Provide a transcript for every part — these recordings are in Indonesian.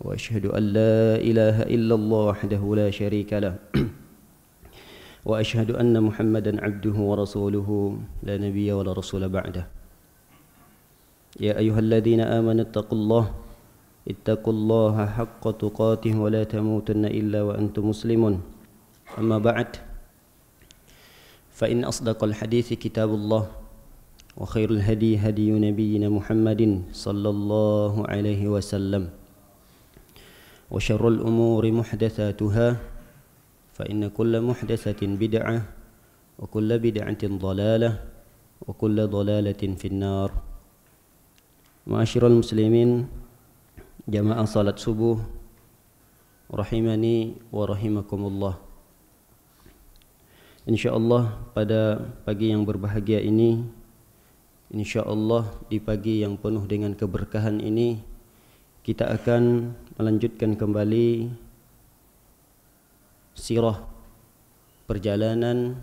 واشهد ان لا اله الا الله وحده لا شريك له واشهد ان محمدا عبده ورسوله لا نبي ولا رسول بعده يا ايها الذين امنوا اتقوا الله اتقوا الله حق تقاته ولا تموتن الا وانتم مسلمون اما بعد فان اصدق الحديث كتاب الله وخير الهدي هدي نبينا محمد صلى الله عليه وسلم وشر الأمور محدثاتها فإن كل محدثة بدعة وكل بدعة ضلالة وكل ضلالة في النار معاشر المسلمين جماعة صلاة subuh rahimani wa rahimakumullah InsyaAllah pada pagi yang berbahagia ini InsyaAllah di pagi yang penuh dengan keberkahan ini Kita akan melanjutkan kembali sirah perjalanan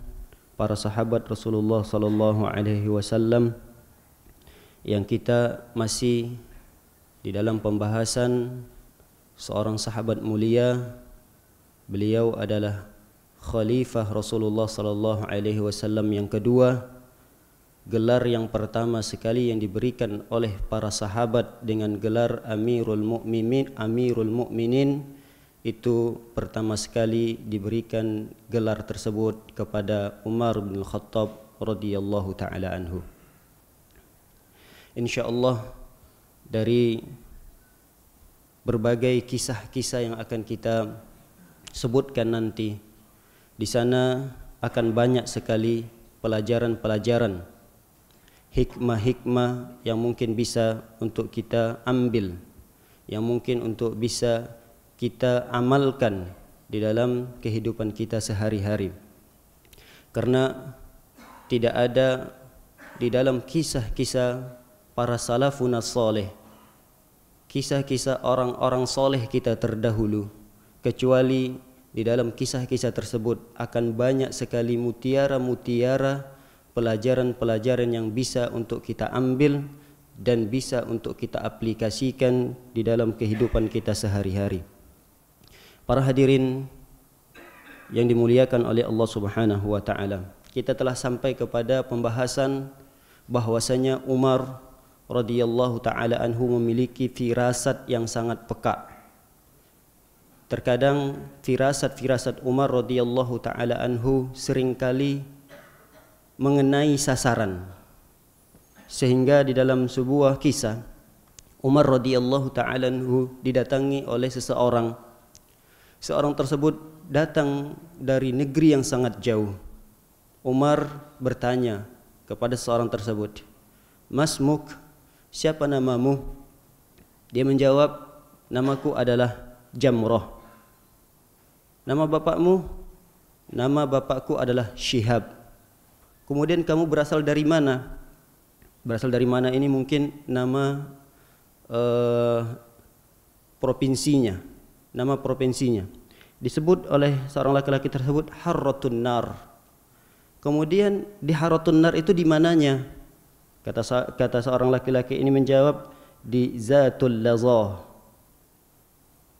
para sahabat Rasulullah sallallahu alaihi wasallam yang kita masih di dalam pembahasan seorang sahabat mulia beliau adalah khalifah Rasulullah sallallahu alaihi wasallam yang kedua gelar yang pertama sekali yang diberikan oleh para sahabat dengan gelar Amirul Mukminin Amirul Mukminin itu pertama sekali diberikan gelar tersebut kepada Umar bin Khattab radhiyallahu taala anhu insyaallah dari berbagai kisah-kisah yang akan kita sebutkan nanti di sana akan banyak sekali pelajaran-pelajaran hikmah-hikmah yang mungkin bisa untuk kita ambil yang mungkin untuk bisa kita amalkan di dalam kehidupan kita sehari-hari karena tidak ada di dalam kisah-kisah para salafun soleh kisah-kisah orang-orang soleh kita terdahulu kecuali di dalam kisah-kisah tersebut akan banyak sekali mutiara-mutiara pelajaran-pelajaran yang bisa untuk kita ambil dan bisa untuk kita aplikasikan di dalam kehidupan kita sehari-hari. Para hadirin yang dimuliakan oleh Allah Subhanahu wa taala. Kita telah sampai kepada pembahasan bahwasanya Umar radhiyallahu taala anhu memiliki firasat yang sangat peka. Terkadang firasat-firasat Umar radhiyallahu taala anhu seringkali mengenai sasaran. Sehingga di dalam sebuah kisah Umar radhiyallahu taala didatangi oleh seseorang. Seorang tersebut datang dari negeri yang sangat jauh. Umar bertanya kepada seorang tersebut, "Masmuk, siapa namamu?" Dia menjawab, "Namaku adalah Jamroh Nama bapakmu? Nama bapakku adalah Syihab. Kemudian kamu berasal dari mana? Berasal dari mana ini mungkin nama eh, provinsinya, nama provinsinya. Disebut oleh seorang laki-laki tersebut Harrotun Nar. Kemudian di Harrotun Nar itu di mananya? Kata kata seorang laki-laki ini menjawab di Zatul Lazah.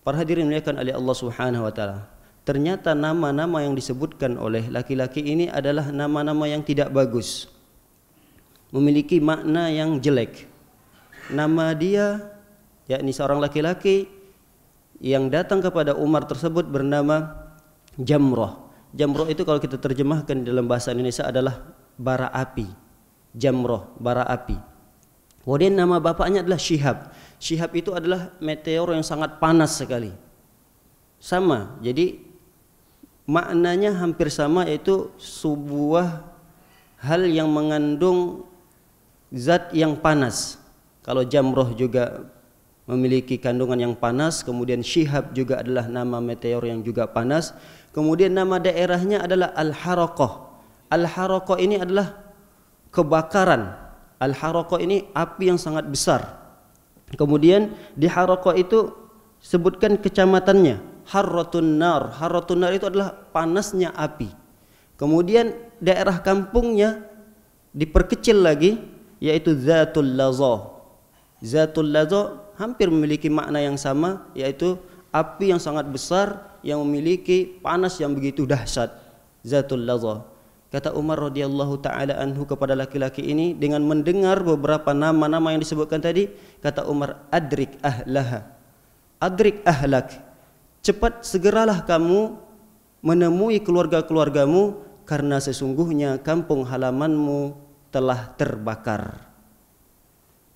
Para hadirin dimuliakan oleh Allah Subhanahu wa taala ternyata nama-nama yang disebutkan oleh laki-laki ini adalah nama-nama yang tidak bagus memiliki makna yang jelek nama dia yakni seorang laki-laki yang datang kepada Umar tersebut bernama Jamroh. Jamroh itu kalau kita terjemahkan dalam bahasa Indonesia adalah bara api Jamroh, bara api kemudian nama bapaknya adalah Syihab Syihab itu adalah meteor yang sangat panas sekali sama jadi maknanya hampir sama yaitu sebuah hal yang mengandung zat yang panas. Kalau jamroh juga memiliki kandungan yang panas, kemudian syihab juga adalah nama meteor yang juga panas. Kemudian nama daerahnya adalah Al-Harokoh. Al-Harokoh ini adalah kebakaran. Al-Harokoh ini api yang sangat besar. Kemudian di Harokoh itu sebutkan kecamatannya harrotun nar. harrotun nar itu adalah panasnya api. Kemudian daerah kampungnya diperkecil lagi yaitu zatul lazo. Zatul lazo hampir memiliki makna yang sama yaitu api yang sangat besar yang memiliki panas yang begitu dahsyat. Zatul lazo. Kata Umar radhiyallahu taala anhu kepada laki-laki ini dengan mendengar beberapa nama-nama yang disebutkan tadi, kata Umar adrik ahlaha. Adrik ahlak cepat segeralah kamu menemui keluarga-keluargamu karena sesungguhnya kampung halamanmu telah terbakar.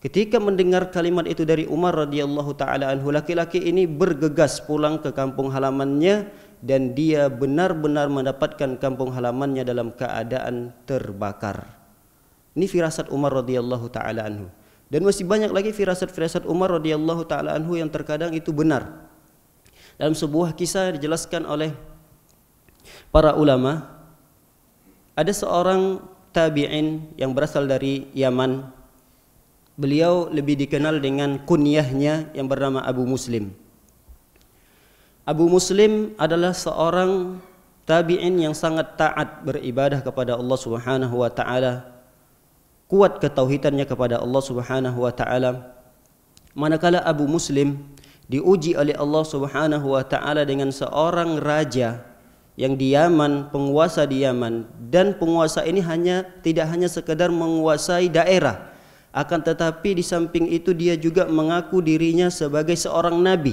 Ketika mendengar kalimat itu dari Umar radhiyallahu taala anhu laki-laki ini bergegas pulang ke kampung halamannya dan dia benar-benar mendapatkan kampung halamannya dalam keadaan terbakar. Ini firasat Umar radhiyallahu taala anhu. Dan masih banyak lagi firasat-firasat Umar radhiyallahu taala anhu yang terkadang itu benar. Dalam sebuah kisah dijelaskan oleh para ulama ada seorang tabi'in yang berasal dari Yaman. Beliau lebih dikenal dengan kunyahnya yang bernama Abu Muslim. Abu Muslim adalah seorang tabi'in yang sangat taat beribadah kepada Allah Subhanahu wa taala. Kuat ketauhidannya kepada Allah Subhanahu wa taala. Manakala Abu Muslim diuji oleh Allah Subhanahu wa taala dengan seorang raja yang di Yaman, penguasa di Yaman dan penguasa ini hanya tidak hanya sekedar menguasai daerah akan tetapi di samping itu dia juga mengaku dirinya sebagai seorang nabi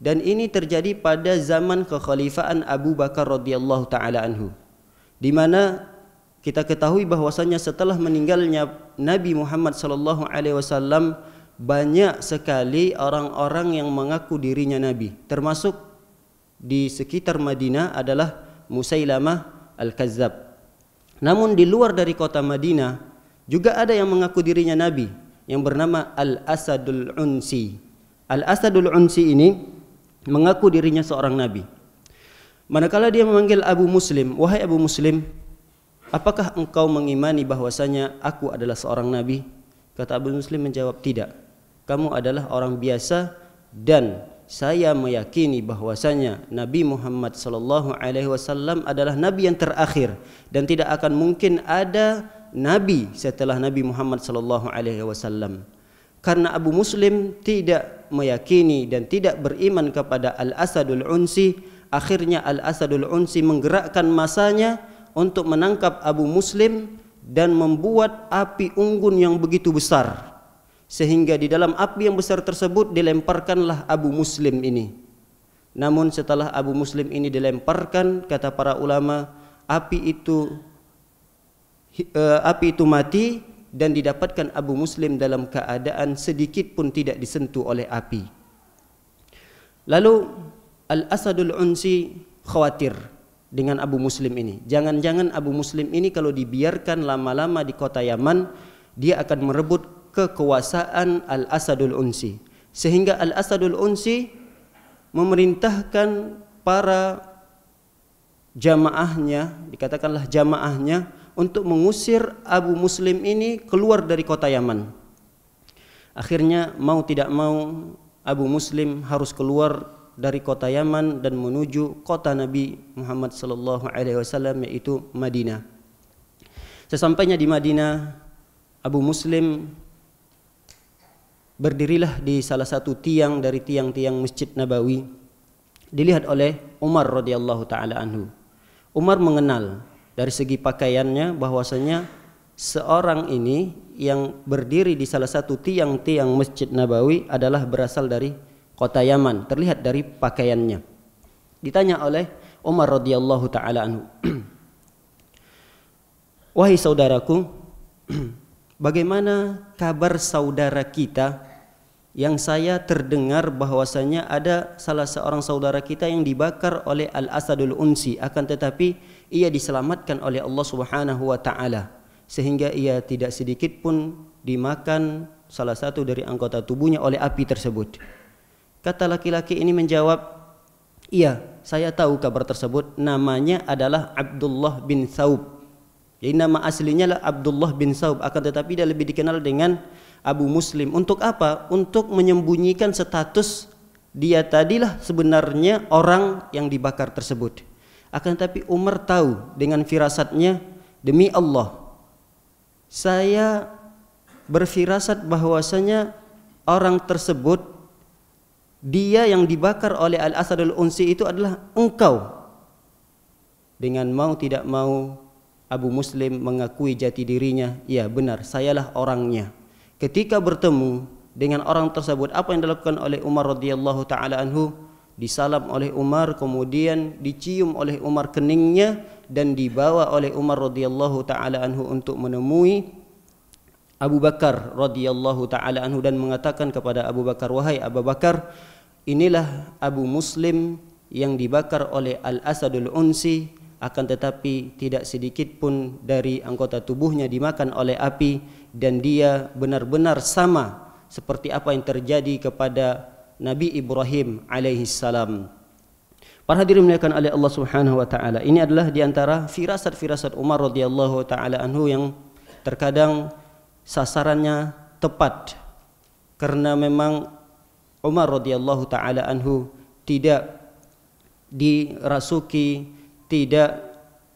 dan ini terjadi pada zaman kekhalifaan Abu Bakar radhiyallahu taala anhu di mana kita ketahui bahwasanya setelah meninggalnya Nabi Muhammad sallallahu alaihi wasallam banyak sekali orang-orang yang mengaku dirinya nabi termasuk di sekitar Madinah adalah Musailamah Al-Kazzab namun di luar dari kota Madinah juga ada yang mengaku dirinya nabi yang bernama Al-Asadul Unsi Al-Asadul Unsi ini mengaku dirinya seorang nabi manakala dia memanggil Abu Muslim wahai Abu Muslim apakah engkau mengimani bahwasanya aku adalah seorang nabi Kata Abu Muslim menjawab tidak. kamu adalah orang biasa dan saya meyakini bahwasanya Nabi Muhammad sallallahu alaihi wasallam adalah nabi yang terakhir dan tidak akan mungkin ada nabi setelah Nabi Muhammad sallallahu alaihi wasallam. Karena Abu Muslim tidak meyakini dan tidak beriman kepada Al-Asadul Unsi, akhirnya Al-Asadul Unsi menggerakkan masanya untuk menangkap Abu Muslim dan membuat api unggun yang begitu besar sehingga di dalam api yang besar tersebut dilemparkanlah Abu Muslim ini. Namun setelah Abu Muslim ini dilemparkan, kata para ulama, api itu eh, api itu mati dan didapatkan Abu Muslim dalam keadaan sedikit pun tidak disentuh oleh api. Lalu Al-Asadul Unsi khawatir dengan Abu Muslim ini. Jangan-jangan Abu Muslim ini kalau dibiarkan lama-lama di kota Yaman, dia akan merebut kekuasaan Al-Asadul Unsi sehingga Al-Asadul Unsi memerintahkan para jamaahnya dikatakanlah jamaahnya untuk mengusir Abu Muslim ini keluar dari kota Yaman akhirnya mau tidak mau Abu Muslim harus keluar dari kota Yaman dan menuju kota Nabi Muhammad sallallahu alaihi wasallam yaitu Madinah sesampainya di Madinah Abu Muslim berdirilah di salah satu tiang dari tiang-tiang Masjid Nabawi dilihat oleh Umar radhiyallahu taala anhu. Umar mengenal dari segi pakaiannya bahwasanya seorang ini yang berdiri di salah satu tiang-tiang Masjid Nabawi adalah berasal dari kota Yaman, terlihat dari pakaiannya. Ditanya oleh Umar radhiyallahu taala anhu. Wahai saudaraku, bagaimana kabar saudara kita yang saya terdengar bahwasanya ada salah seorang saudara kita yang dibakar oleh Al-Asadul Unsi akan tetapi ia diselamatkan oleh Allah Subhanahu wa taala sehingga ia tidak sedikit pun dimakan salah satu dari anggota tubuhnya oleh api tersebut. Kata laki-laki ini menjawab, "Iya, saya tahu kabar tersebut. Namanya adalah Abdullah bin Saub." Jadi nama aslinya lah Abdullah bin Saub akan tetapi dia lebih dikenal dengan Abu Muslim untuk apa? Untuk menyembunyikan status dia tadilah sebenarnya orang yang dibakar tersebut. Akan tetapi Umar tahu dengan firasatnya demi Allah saya berfirasat bahwasanya orang tersebut dia yang dibakar oleh al Asadul al-Unsi itu adalah engkau dengan mau tidak mau Abu Muslim mengakui jati dirinya ya benar sayalah orangnya ketika bertemu dengan orang tersebut apa yang dilakukan oleh Umar radhiyallahu taala anhu disalam oleh Umar kemudian dicium oleh Umar keningnya dan dibawa oleh Umar radhiyallahu taala anhu untuk menemui Abu Bakar radhiyallahu taala anhu dan mengatakan kepada Abu Bakar wahai Abu Bakar inilah Abu Muslim yang dibakar oleh Al Asadul Unsi akan tetapi tidak sedikit pun dari anggota tubuhnya dimakan oleh api dan dia benar-benar sama seperti apa yang terjadi kepada Nabi Ibrahim alaihi salam. Para hadirin dimuliakan oleh Allah Subhanahu wa taala. Ini adalah di antara firasat-firasat Umar radhiyallahu taala anhu yang terkadang sasarannya tepat karena memang Umar radhiyallahu taala anhu tidak dirasuki tidak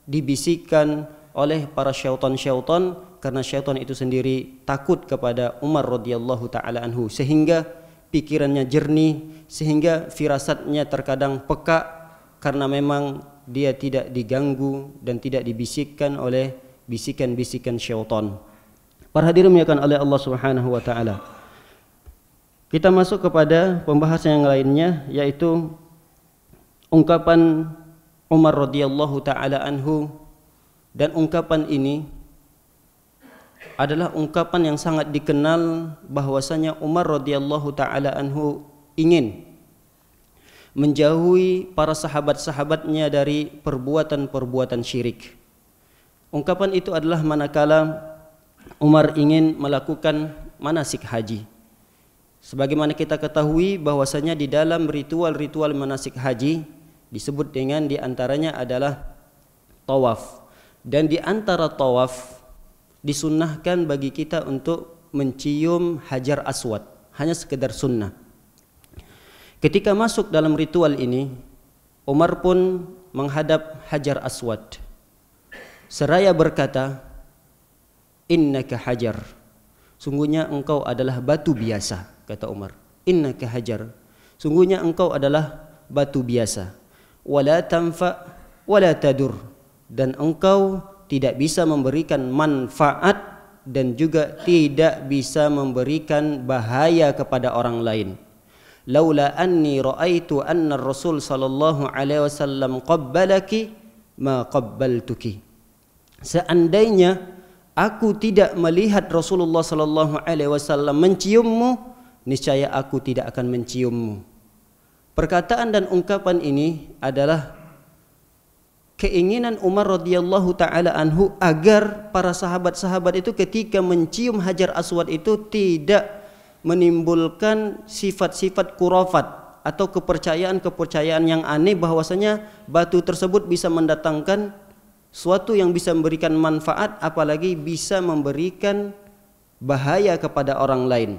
dibisikkan oleh para syaitan-syaitan karena syaitan itu sendiri takut kepada Umar radhiyallahu taala anhu sehingga pikirannya jernih sehingga firasatnya terkadang peka karena memang dia tidak diganggu dan tidak dibisikkan oleh bisikan-bisikan syaitan. Para hadirin yang akan oleh Allah Subhanahu wa taala. Kita masuk kepada pembahasan yang lainnya yaitu ungkapan Umar radhiyallahu taala anhu dan ungkapan ini adalah ungkapan yang sangat dikenal bahwasanya Umar radhiyallahu taala anhu ingin menjauhi para sahabat-sahabatnya dari perbuatan-perbuatan syirik. Ungkapan itu adalah manakala Umar ingin melakukan manasik haji. Sebagaimana kita ketahui bahwasanya di dalam ritual-ritual manasik haji disebut dengan diantaranya adalah tawaf dan diantara tawaf disunnahkan bagi kita untuk mencium hajar aswad hanya sekedar sunnah ketika masuk dalam ritual ini Umar pun menghadap hajar aswad seraya berkata innaka hajar sungguhnya engkau adalah batu biasa kata Umar innaka hajar sungguhnya engkau adalah batu biasa wala tanfa wala tadur dan engkau tidak bisa memberikan manfaat dan juga tidak bisa memberikan bahaya kepada orang lain laula anni raaitu anna rasul sallallahu alaihi wasallam qabbalaki ma qabbaltuki seandainya aku tidak melihat Rasulullah sallallahu alaihi wasallam menciummu niscaya aku tidak akan menciummu Perkataan dan ungkapan ini adalah keinginan Umar radhiyallahu taala anhu agar para sahabat-sahabat itu ketika mencium Hajar Aswad itu tidak menimbulkan sifat-sifat kurafat atau kepercayaan-kepercayaan yang aneh bahwasanya batu tersebut bisa mendatangkan suatu yang bisa memberikan manfaat apalagi bisa memberikan bahaya kepada orang lain.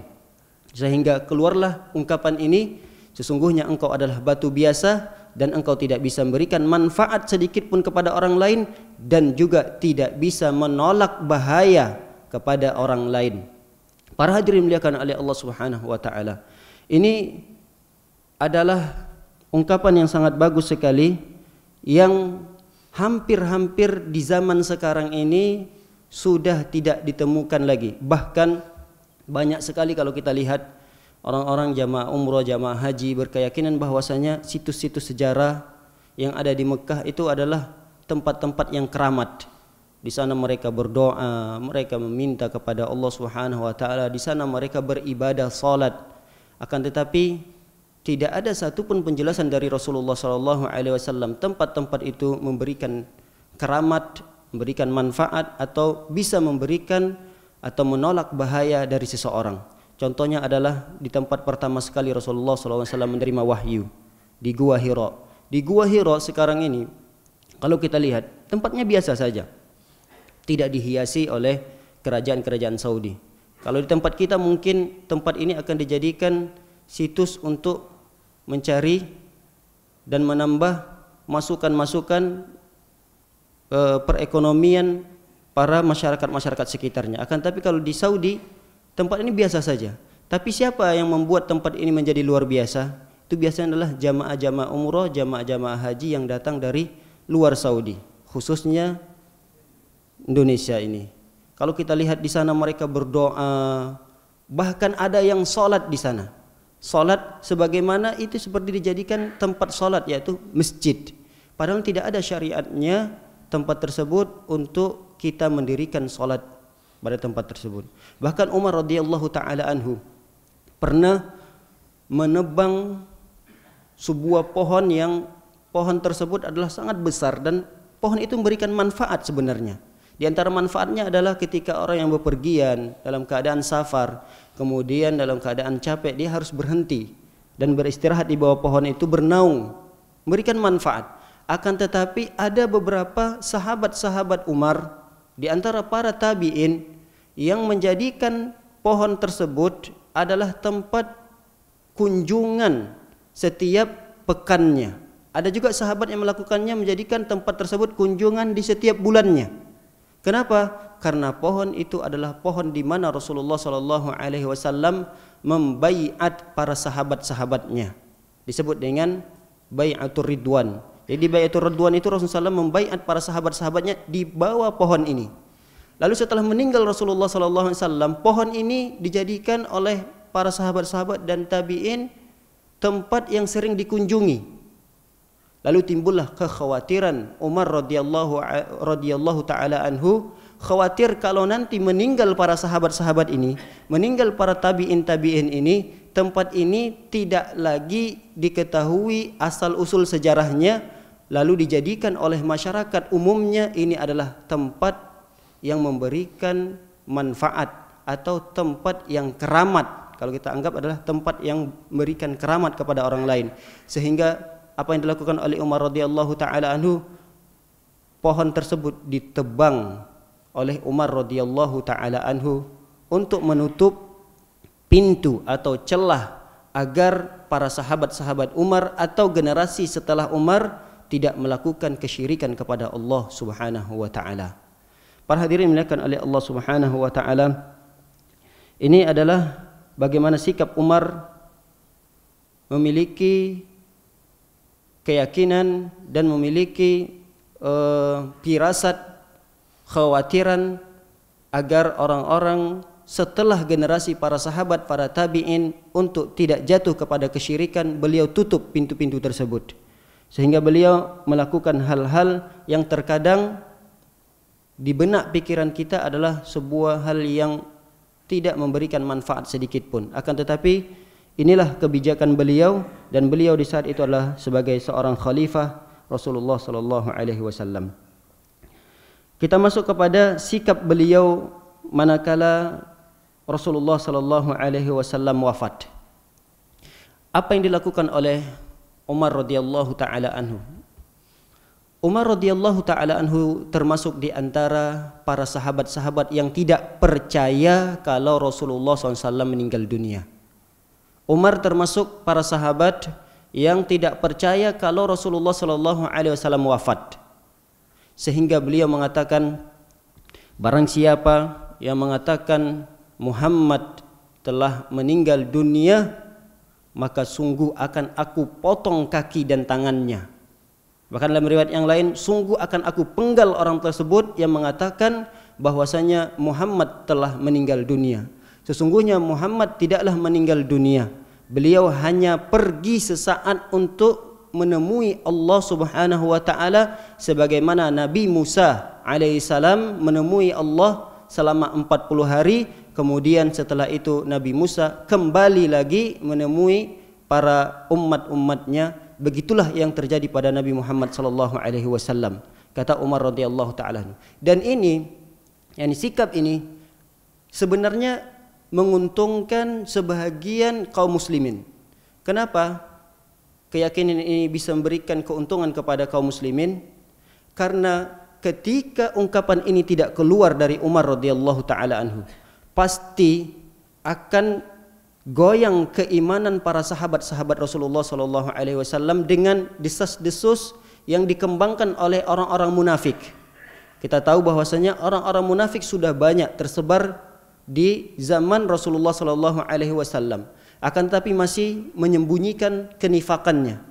Sehingga keluarlah ungkapan ini Sesungguhnya engkau adalah batu biasa dan engkau tidak bisa memberikan manfaat sedikit pun kepada orang lain dan juga tidak bisa menolak bahaya kepada orang lain. Para hadirin muliakan oleh Allah Subhanahu wa taala. Ini adalah ungkapan yang sangat bagus sekali yang hampir-hampir di zaman sekarang ini sudah tidak ditemukan lagi. Bahkan banyak sekali kalau kita lihat orang-orang jamaah umroh, jamaah haji berkeyakinan bahwasanya situs-situs sejarah yang ada di Mekah itu adalah tempat-tempat yang keramat. Di sana mereka berdoa, mereka meminta kepada Allah Subhanahu wa taala, di sana mereka beribadah salat. Akan tetapi tidak ada satupun penjelasan dari Rasulullah sallallahu alaihi wasallam tempat-tempat itu memberikan keramat, memberikan manfaat atau bisa memberikan atau menolak bahaya dari seseorang. Contohnya adalah di tempat pertama sekali Rasulullah SAW menerima wahyu di Gua Hiro. Di Gua Hiro sekarang ini, kalau kita lihat tempatnya biasa saja, tidak dihiasi oleh kerajaan-kerajaan Saudi. Kalau di tempat kita mungkin tempat ini akan dijadikan situs untuk mencari dan menambah masukan-masukan eh, perekonomian para masyarakat-masyarakat sekitarnya. Akan tapi kalau di Saudi Tempat ini biasa saja. Tapi siapa yang membuat tempat ini menjadi luar biasa? Itu biasanya adalah jamaah-jamaah umroh, jamaah-jamaah haji yang datang dari luar Saudi, khususnya Indonesia ini. Kalau kita lihat di sana mereka berdoa, bahkan ada yang sholat di sana. Sholat sebagaimana itu seperti dijadikan tempat sholat yaitu masjid. Padahal tidak ada syariatnya tempat tersebut untuk kita mendirikan sholat pada tempat tersebut. Bahkan Umar radhiyallahu taala anhu pernah menebang sebuah pohon yang pohon tersebut adalah sangat besar dan pohon itu memberikan manfaat sebenarnya. Di antara manfaatnya adalah ketika orang yang bepergian dalam keadaan safar, kemudian dalam keadaan capek dia harus berhenti dan beristirahat di bawah pohon itu bernaung, memberikan manfaat. Akan tetapi ada beberapa sahabat-sahabat Umar di antara para tabi'in yang menjadikan pohon tersebut adalah tempat kunjungan setiap pekannya. Ada juga sahabat yang melakukannya menjadikan tempat tersebut kunjungan di setiap bulannya. Kenapa? Karena pohon itu adalah pohon di mana Rasulullah SAW Alaihi Wasallam membaiat para sahabat-sahabatnya. Disebut dengan bayatul ridwan jadi bayatul Ridwan itu Rasulullah SAW membaiat para sahabat-sahabatnya di bawah pohon ini. Lalu setelah meninggal Rasulullah SAW, pohon ini dijadikan oleh para sahabat-sahabat dan tabiin tempat yang sering dikunjungi. Lalu timbullah kekhawatiran Umar radhiyallahu radhiyallahu taala anhu khawatir kalau nanti meninggal para sahabat-sahabat ini, meninggal para tabiin tabiin ini, tempat ini tidak lagi diketahui asal usul sejarahnya lalu dijadikan oleh masyarakat umumnya ini adalah tempat yang memberikan manfaat atau tempat yang keramat kalau kita anggap adalah tempat yang memberikan keramat kepada orang lain sehingga apa yang dilakukan oleh Umar radhiyallahu taala anhu pohon tersebut ditebang oleh Umar radhiyallahu taala anhu untuk menutup pintu atau celah agar para sahabat-sahabat Umar atau generasi setelah Umar tidak melakukan kesyirikan kepada Allah Subhanahu wa taala. Para hadirin dimuliakan oleh Allah Subhanahu wa taala. Ini adalah bagaimana sikap Umar memiliki keyakinan dan memiliki uh, eh, pirasat khawatiran agar orang-orang setelah generasi para sahabat para tabi'in untuk tidak jatuh kepada kesyirikan beliau tutup pintu-pintu tersebut sehingga beliau melakukan hal-hal yang terkadang di benak pikiran kita adalah sebuah hal yang tidak memberikan manfaat sedikit pun akan tetapi inilah kebijakan beliau dan beliau di saat itu adalah sebagai seorang khalifah Rasulullah sallallahu alaihi wasallam kita masuk kepada sikap beliau manakala Rasulullah sallallahu alaihi wasallam wafat apa yang dilakukan oleh Umar radhiyallahu taala anhu. Umar radhiyallahu taala anhu termasuk di antara para sahabat-sahabat yang tidak percaya kalau Rasulullah SAW meninggal dunia. Umar termasuk para sahabat yang tidak percaya kalau Rasulullah Shallallahu Alaihi Wasallam wafat, sehingga beliau mengatakan, barang siapa yang mengatakan Muhammad telah meninggal dunia maka sungguh akan aku potong kaki dan tangannya. Bahkan dalam riwayat yang lain, sungguh akan aku penggal orang tersebut yang mengatakan bahwasanya Muhammad telah meninggal dunia. Sesungguhnya Muhammad tidaklah meninggal dunia. Beliau hanya pergi sesaat untuk menemui Allah Subhanahu wa taala sebagaimana Nabi Musa alaihissalam menemui Allah selama 40 hari Kemudian setelah itu Nabi Musa kembali lagi menemui para umat-umatnya. Begitulah yang terjadi pada Nabi Muhammad sallallahu alaihi wasallam. Kata Umar radhiyallahu taala. Dan ini yakni sikap ini sebenarnya menguntungkan sebahagian kaum muslimin. Kenapa? Keyakinan ini bisa memberikan keuntungan kepada kaum muslimin karena ketika ungkapan ini tidak keluar dari Umar radhiyallahu taala anhu pasti akan goyang keimanan para sahabat-sahabat Rasulullah Shallallahu Alaihi Wasallam dengan desas-desus yang dikembangkan oleh orang-orang munafik. Kita tahu bahwasanya orang-orang munafik sudah banyak tersebar di zaman Rasulullah Shallallahu Alaihi Wasallam. Akan tetapi masih menyembunyikan kenifakannya,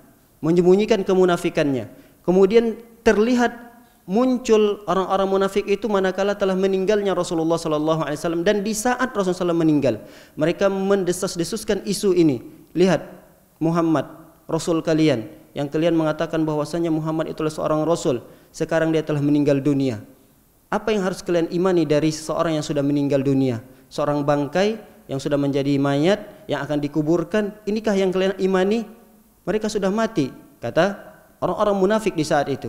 menyembunyikan kemunafikannya. Kemudian terlihat muncul orang-orang munafik itu manakala telah meninggalnya Rasulullah sallallahu alaihi wasallam dan di saat Rasulullah SAW meninggal mereka mendesas-desuskan isu ini lihat Muhammad rasul kalian yang kalian mengatakan bahwasanya Muhammad itulah seorang rasul sekarang dia telah meninggal dunia apa yang harus kalian imani dari seorang yang sudah meninggal dunia seorang bangkai yang sudah menjadi mayat yang akan dikuburkan inikah yang kalian imani mereka sudah mati kata orang-orang munafik di saat itu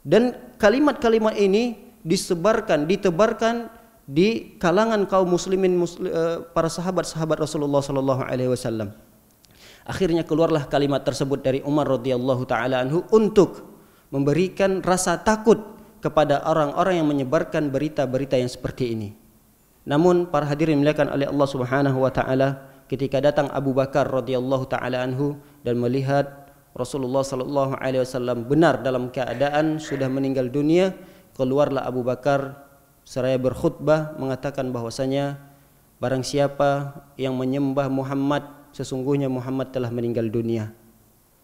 dan kalimat-kalimat ini disebarkan, ditebarkan di kalangan kaum muslimin muslim, eh, para sahabat-sahabat Rasulullah sallallahu alaihi wasallam. Akhirnya keluarlah kalimat tersebut dari Umar radhiyallahu taala anhu untuk memberikan rasa takut kepada orang-orang yang menyebarkan berita-berita yang seperti ini. Namun para hadirin dimuliakan oleh Allah Subhanahu wa taala ketika datang Abu Bakar radhiyallahu taala anhu dan melihat Rasulullah sallallahu alaihi wasallam benar dalam keadaan sudah meninggal dunia, keluarlah Abu Bakar seraya berkhutbah mengatakan bahwasanya barang siapa yang menyembah Muhammad sesungguhnya Muhammad telah meninggal dunia.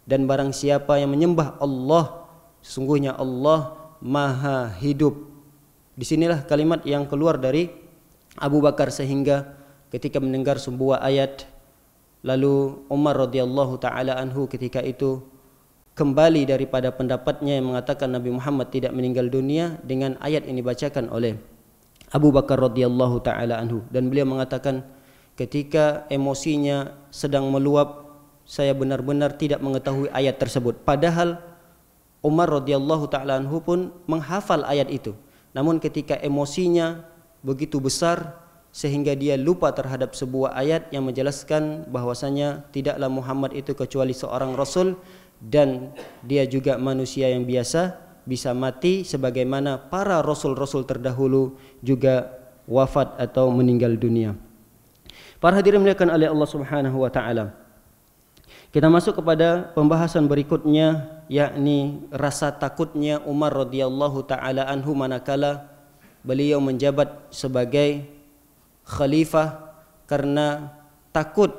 Dan barang siapa yang menyembah Allah sesungguhnya Allah Maha Hidup. Disinilah kalimat yang keluar dari Abu Bakar sehingga ketika mendengar sebuah ayat Lalu Umar radhiyallahu taala anhu ketika itu kembali daripada pendapatnya yang mengatakan Nabi Muhammad tidak meninggal dunia dengan ayat ini bacakan oleh Abu Bakar radhiyallahu taala anhu dan beliau mengatakan ketika emosinya sedang meluap saya benar-benar tidak mengetahui ayat tersebut padahal Umar radhiyallahu taala anhu pun menghafal ayat itu namun ketika emosinya begitu besar sehingga dia lupa terhadap sebuah ayat yang menjelaskan bahwasanya tidaklah Muhammad itu kecuali seorang rasul dan dia juga manusia yang biasa bisa mati sebagaimana para rasul-rasul terdahulu juga wafat atau meninggal dunia. Para hadirin muliakan oleh Allah Subhanahu wa taala. Kita masuk kepada pembahasan berikutnya yakni rasa takutnya Umar radhiyallahu taala anhu manakala beliau menjabat sebagai khalifah karena takut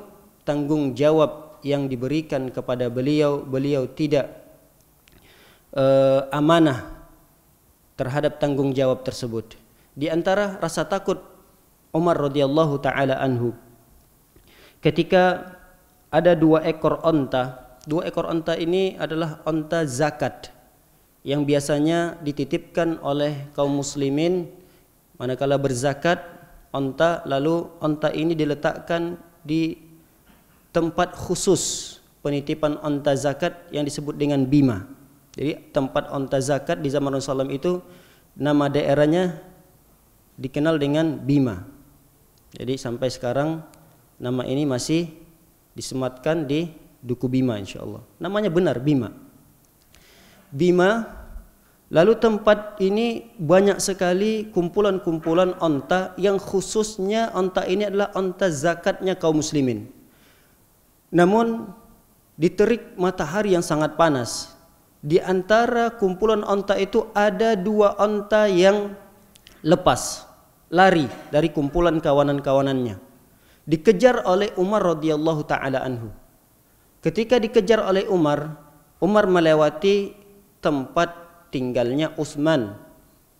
tanggung jawab yang diberikan kepada beliau beliau tidak eh, amanah terhadap tanggung jawab tersebut di antara rasa takut Umar radhiyallahu taala anhu ketika ada dua ekor onta dua ekor onta ini adalah onta zakat yang biasanya dititipkan oleh kaum muslimin manakala berzakat onta lalu onta ini diletakkan di tempat khusus penitipan onta zakat yang disebut dengan bima. Jadi tempat onta zakat di zaman Rasulullah itu nama daerahnya dikenal dengan bima. Jadi sampai sekarang nama ini masih disematkan di Duku Bima insya Allah. Namanya benar Bima. Bima Lalu tempat ini banyak sekali kumpulan-kumpulan onta yang khususnya onta ini adalah onta zakatnya kaum muslimin. Namun di terik matahari yang sangat panas. Di antara kumpulan onta itu ada dua onta yang lepas, lari dari kumpulan kawanan-kawanannya. Dikejar oleh Umar radhiyallahu taala anhu. Ketika dikejar oleh Umar, Umar melewati tempat tinggalnya Utsman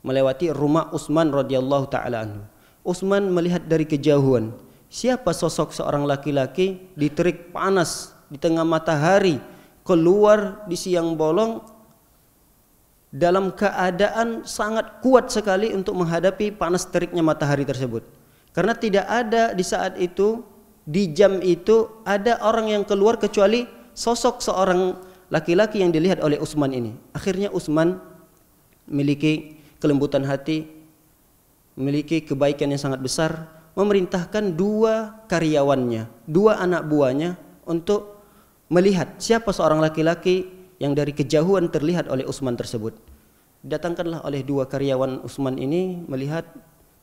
melewati rumah Utsman radhiyallahu taala anhu. Utsman melihat dari kejauhan siapa sosok seorang laki-laki diterik panas di tengah matahari keluar di siang bolong dalam keadaan sangat kuat sekali untuk menghadapi panas teriknya matahari tersebut. Karena tidak ada di saat itu di jam itu ada orang yang keluar kecuali sosok seorang laki-laki yang dilihat oleh Utsman ini. Akhirnya Utsman memiliki kelembutan hati, memiliki kebaikan yang sangat besar, memerintahkan dua karyawannya, dua anak buahnya untuk melihat siapa seorang laki-laki yang dari kejauhan terlihat oleh Utsman tersebut. Datangkanlah oleh dua karyawan Utsman ini melihat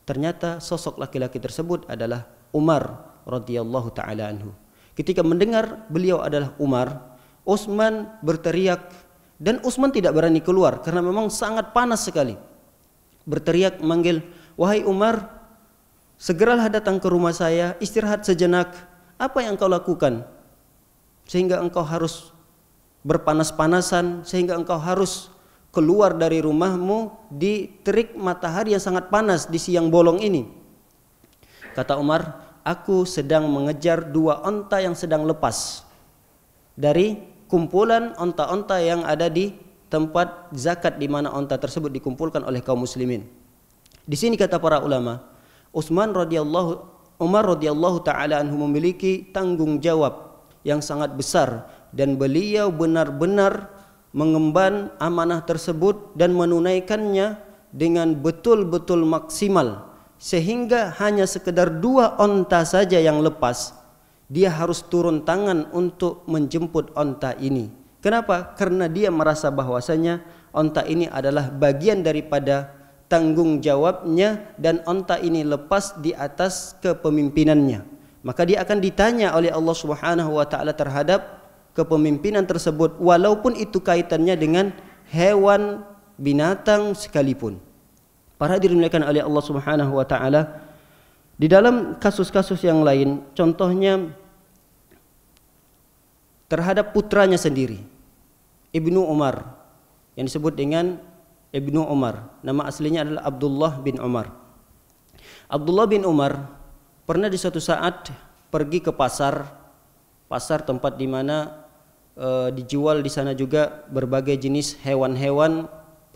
ternyata sosok laki-laki tersebut adalah Umar radhiyallahu taala anhu. Ketika mendengar beliau adalah Umar, Utsman berteriak dan Utsman tidak berani keluar karena memang sangat panas sekali. Berteriak manggil, "Wahai Umar, segeralah datang ke rumah saya, istirahat sejenak. Apa yang kau lakukan sehingga engkau harus berpanas-panasan, sehingga engkau harus keluar dari rumahmu di terik matahari yang sangat panas di siang bolong ini?" Kata Umar, "Aku sedang mengejar dua onta yang sedang lepas dari kumpulan onta-onta yang ada di tempat zakat di mana onta tersebut dikumpulkan oleh kaum muslimin. Di sini kata para ulama, Utsman radhiyallahu Umar radhiyallahu taala anhu memiliki tanggung jawab yang sangat besar dan beliau benar-benar mengemban amanah tersebut dan menunaikannya dengan betul-betul maksimal sehingga hanya sekedar dua onta saja yang lepas dia harus turun tangan untuk menjemput onta ini. Kenapa? Karena dia merasa bahwasanya onta ini adalah bagian daripada tanggung jawabnya dan onta ini lepas di atas kepemimpinannya. Maka dia akan ditanya oleh Allah Subhanahu wa taala terhadap kepemimpinan tersebut walaupun itu kaitannya dengan hewan binatang sekalipun. Para hadirin oleh Allah Subhanahu wa taala, di dalam kasus-kasus yang lain, contohnya terhadap putranya sendiri, Ibnu Umar, yang disebut dengan Ibnu Umar. Nama aslinya adalah Abdullah bin Umar. Abdullah bin Umar pernah di suatu saat pergi ke pasar, pasar tempat di mana e, dijual di sana juga berbagai jenis hewan-hewan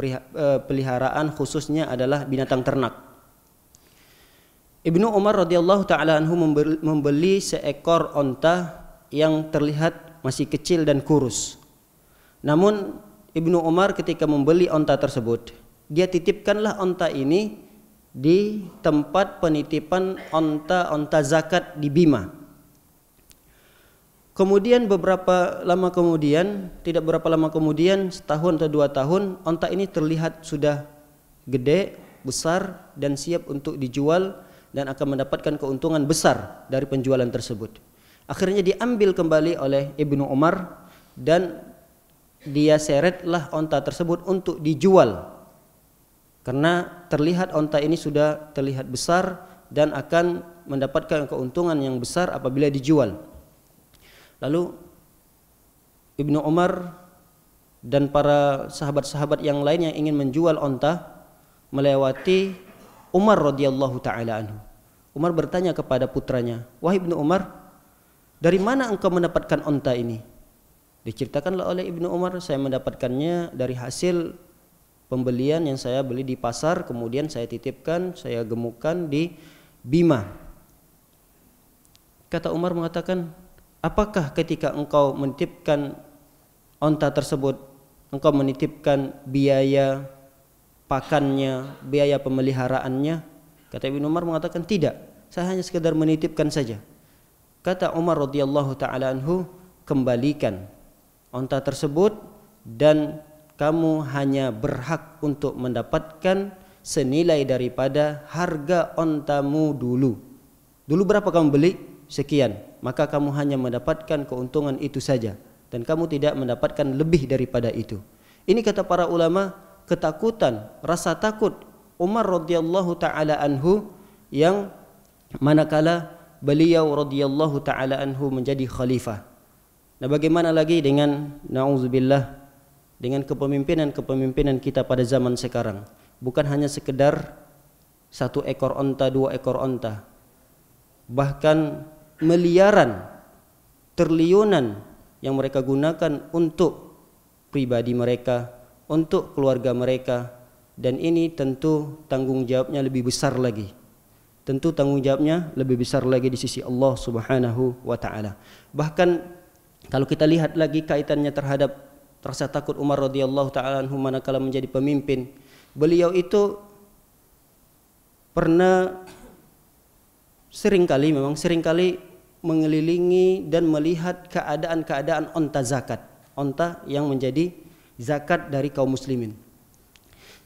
eh, peliharaan khususnya adalah binatang ternak. Ibnu Umar radhiyallahu taala anhu membeli seekor onta yang terlihat masih kecil dan kurus. Namun Ibnu Umar ketika membeli onta tersebut, dia titipkanlah onta ini di tempat penitipan onta-onta zakat di Bima. Kemudian beberapa lama kemudian, tidak berapa lama kemudian, setahun atau dua tahun, onta ini terlihat sudah gede, besar dan siap untuk dijual dan akan mendapatkan keuntungan besar dari penjualan tersebut. Akhirnya diambil kembali oleh Ibnu Umar dan dia seretlah onta tersebut untuk dijual karena terlihat onta ini sudah terlihat besar dan akan mendapatkan keuntungan yang besar apabila dijual. Lalu Ibnu Umar dan para sahabat-sahabat yang lain yang ingin menjual onta melewati Umar radhiyallahu taala anhu. Umar bertanya kepada putranya, "Wahai Ibnu Umar, dari mana engkau mendapatkan onta ini?" Diceritakanlah oleh Ibnu Umar, "Saya mendapatkannya dari hasil pembelian yang saya beli di pasar, kemudian saya titipkan, saya gemukkan di Bima." Kata Umar mengatakan, "Apakah ketika engkau menitipkan onta tersebut, engkau menitipkan biaya pakannya, biaya pemeliharaannya? Kata Ibn Umar mengatakan tidak. Saya hanya sekedar menitipkan saja. Kata Umar radhiyallahu taala anhu, kembalikan onta tersebut dan kamu hanya berhak untuk mendapatkan senilai daripada harga ontamu dulu. Dulu berapa kamu beli? Sekian. Maka kamu hanya mendapatkan keuntungan itu saja dan kamu tidak mendapatkan lebih daripada itu. Ini kata para ulama ketakutan, rasa takut Umar radhiyallahu taala anhu yang manakala beliau radhiyallahu taala anhu menjadi khalifah. Nah, bagaimana lagi dengan nauzubillah dengan kepemimpinan-kepemimpinan kita pada zaman sekarang? Bukan hanya sekedar satu ekor onta, dua ekor onta. Bahkan miliaran, terliunan yang mereka gunakan untuk pribadi mereka, untuk keluarga mereka dan ini tentu tanggung jawabnya lebih besar lagi tentu tanggung jawabnya lebih besar lagi di sisi Allah Subhanahu wa taala bahkan kalau kita lihat lagi kaitannya terhadap rasa takut Umar radhiyallahu taala anhu manakala menjadi pemimpin beliau itu pernah sering kali memang sering kali mengelilingi dan melihat keadaan-keadaan onta zakat onta yang menjadi zakat dari kaum muslimin.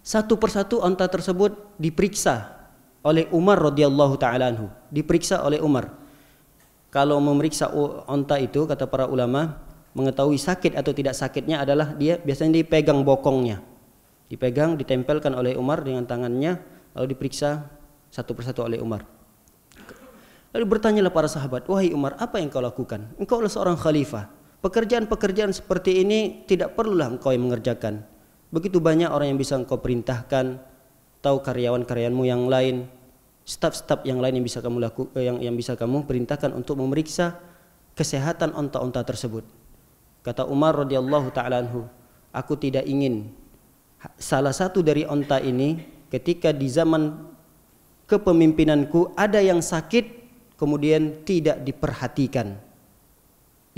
Satu persatu onta tersebut diperiksa oleh Umar radhiyallahu taala anhu, diperiksa oleh Umar. Kalau memeriksa onta itu kata para ulama mengetahui sakit atau tidak sakitnya adalah dia biasanya dipegang bokongnya. Dipegang, ditempelkan oleh Umar dengan tangannya lalu diperiksa satu persatu oleh Umar. Lalu bertanyalah para sahabat, "Wahai Umar, apa yang kau lakukan? Engkau adalah seorang khalifah pekerjaan-pekerjaan seperti ini tidak perlulah engkau yang mengerjakan. Begitu banyak orang yang bisa engkau perintahkan, tahu karyawan-karyawanmu yang lain, staf-staf yang lain yang bisa kamu laku, eh, yang yang bisa kamu perintahkan untuk memeriksa kesehatan onta-onta tersebut. Kata Umar radhiyallahu taala anhu, aku tidak ingin salah satu dari onta ini ketika di zaman kepemimpinanku ada yang sakit kemudian tidak diperhatikan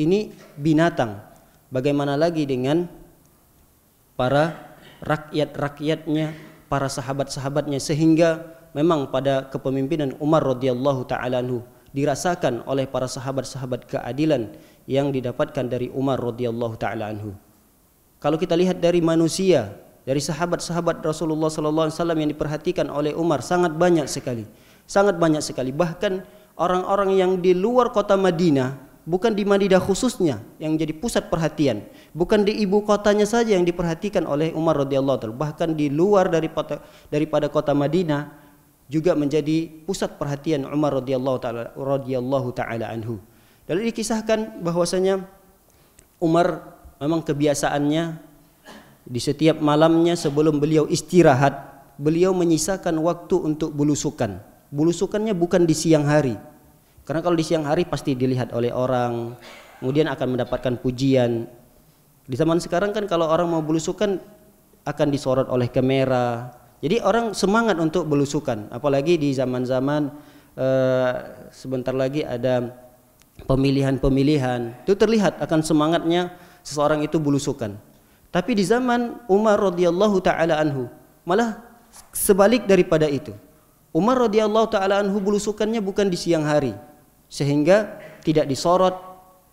ini binatang. Bagaimana lagi dengan para rakyat-rakyatnya, para sahabat-sahabatnya sehingga memang pada kepemimpinan Umar radhiyallahu taala anhu dirasakan oleh para sahabat-sahabat keadilan yang didapatkan dari Umar radhiyallahu taala anhu. Kalau kita lihat dari manusia, dari sahabat-sahabat Rasulullah sallallahu alaihi wasallam yang diperhatikan oleh Umar sangat banyak sekali. Sangat banyak sekali. Bahkan orang-orang yang di luar kota Madinah bukan di Madinah khususnya yang jadi pusat perhatian, bukan di ibu kotanya saja yang diperhatikan oleh Umar radhiyallahu taala, bahkan di luar dari daripada kota Madinah juga menjadi pusat perhatian Umar radhiyallahu taala radhiyallahu taala anhu. Dan dikisahkan bahwasanya Umar memang kebiasaannya di setiap malamnya sebelum beliau istirahat, beliau menyisakan waktu untuk bulusukan. Bulusukannya bukan di siang hari, karena kalau di siang hari pasti dilihat oleh orang, kemudian akan mendapatkan pujian. Di zaman sekarang kan kalau orang mau belusukan akan disorot oleh kamera. Jadi orang semangat untuk belusukan, apalagi di zaman-zaman eh, sebentar lagi ada pemilihan-pemilihan. Itu terlihat akan semangatnya seseorang itu belusukan. Tapi di zaman Umar radhiyallahu taala anhu, malah sebalik daripada itu. Umar radhiyallahu taala anhu belusukannya bukan di siang hari, sehingga tidak disorot,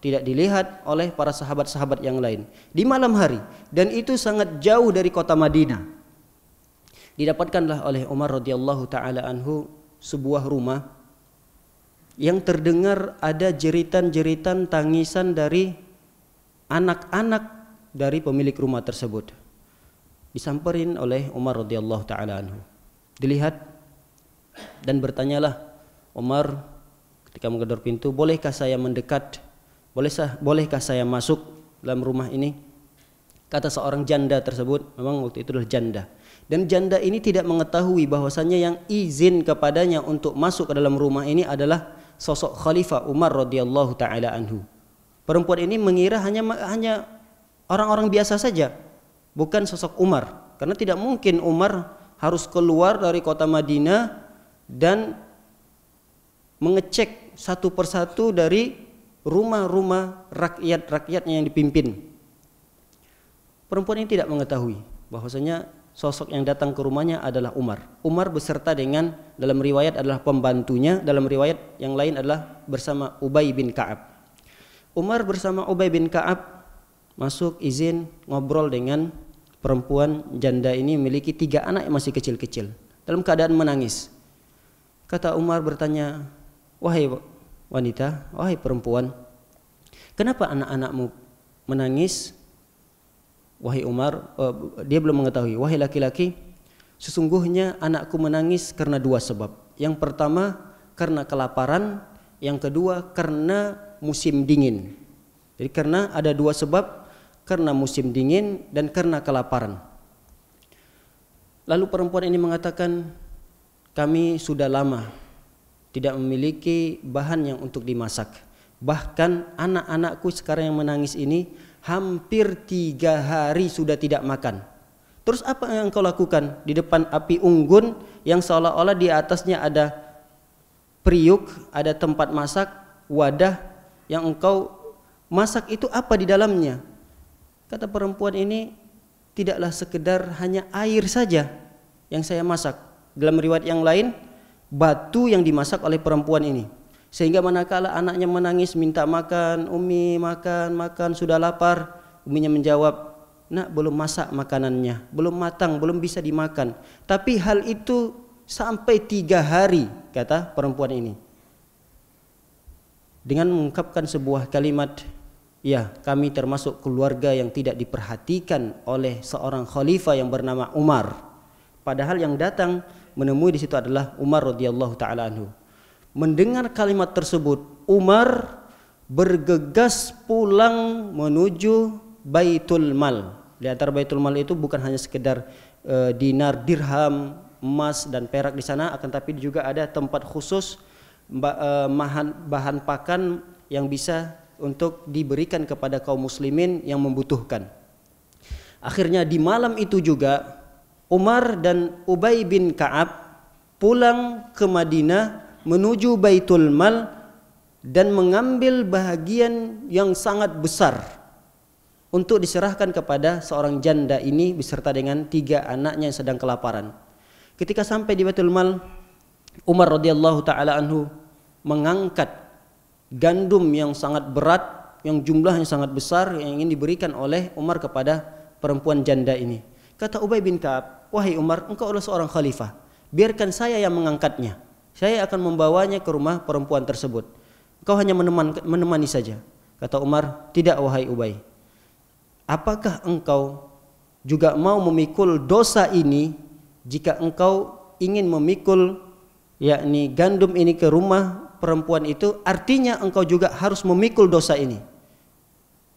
tidak dilihat oleh para sahabat-sahabat yang lain di malam hari dan itu sangat jauh dari kota Madinah. Didapatkanlah oleh Umar radhiyallahu taala anhu sebuah rumah yang terdengar ada jeritan-jeritan tangisan dari anak-anak dari pemilik rumah tersebut. Disamperin oleh Umar radhiyallahu taala anhu. Dilihat dan bertanyalah Umar Ketika menggedor pintu, bolehkah saya mendekat? Bolehkah, bolehkah saya masuk dalam rumah ini? Kata seorang janda tersebut, memang waktu itu adalah janda. Dan janda ini tidak mengetahui bahwasannya yang izin kepadanya untuk masuk ke dalam rumah ini adalah sosok Khalifah Umar radhiyallahu taala anhu. Perempuan ini mengira hanya hanya orang-orang biasa saja, bukan sosok Umar. Karena tidak mungkin Umar harus keluar dari kota Madinah dan mengecek satu persatu dari rumah-rumah rakyat-rakyatnya yang dipimpin. Perempuan ini tidak mengetahui bahwasanya sosok yang datang ke rumahnya adalah Umar. Umar beserta dengan dalam riwayat adalah pembantunya, dalam riwayat yang lain adalah bersama Ubay bin Ka'ab. Umar bersama Ubay bin Ka'ab masuk izin ngobrol dengan perempuan janda ini memiliki tiga anak yang masih kecil-kecil dalam keadaan menangis. Kata Umar bertanya, wahai wanita, wahai perempuan, kenapa anak-anakmu menangis? Wahai Umar, eh, dia belum mengetahui. Wahai laki-laki, sesungguhnya anakku menangis karena dua sebab. Yang pertama karena kelaparan, yang kedua karena musim dingin. Jadi karena ada dua sebab, karena musim dingin dan karena kelaparan. Lalu perempuan ini mengatakan, kami sudah lama tidak memiliki bahan yang untuk dimasak. Bahkan anak-anakku sekarang yang menangis ini hampir tiga hari sudah tidak makan. Terus apa yang engkau lakukan di depan api unggun yang seolah-olah di atasnya ada periuk, ada tempat masak, wadah yang engkau masak itu apa di dalamnya? Kata perempuan ini tidaklah sekedar hanya air saja yang saya masak. Dalam riwayat yang lain batu yang dimasak oleh perempuan ini. Sehingga manakala anaknya menangis minta makan, "Umi, makan, makan, sudah lapar." Uminya menjawab, "Nak, belum masak makanannya, belum matang, belum bisa dimakan." Tapi hal itu sampai tiga hari, kata perempuan ini. Dengan mengungkapkan sebuah kalimat, "Ya, kami termasuk keluarga yang tidak diperhatikan oleh seorang khalifah yang bernama Umar." Padahal yang datang menemui di situ adalah Umar radhiyallahu taala anhu. Mendengar kalimat tersebut, Umar bergegas pulang menuju Baitul Mal. Di antara Baitul Mal itu bukan hanya sekedar e, dinar, dirham, emas dan perak di sana, akan tapi juga ada tempat khusus bahan eh, bahan pakan yang bisa untuk diberikan kepada kaum muslimin yang membutuhkan. Akhirnya di malam itu juga Umar dan Ubay bin Ka'ab pulang ke Madinah menuju Baitul Mal dan mengambil bahagian yang sangat besar untuk diserahkan kepada seorang janda ini beserta dengan tiga anaknya yang sedang kelaparan. Ketika sampai di Baitul Mal, Umar radhiyallahu taala anhu mengangkat gandum yang sangat berat yang jumlahnya sangat besar yang ingin diberikan oleh Umar kepada perempuan janda ini. Kata Ubay bin Ka'ab, wahai Umar, engkau adalah seorang khalifah. Biarkan saya yang mengangkatnya. Saya akan membawanya ke rumah perempuan tersebut. Engkau hanya menemani saja. Kata Umar, tidak wahai Ubay. Apakah engkau juga mau memikul dosa ini jika engkau ingin memikul yakni gandum ini ke rumah perempuan itu artinya engkau juga harus memikul dosa ini.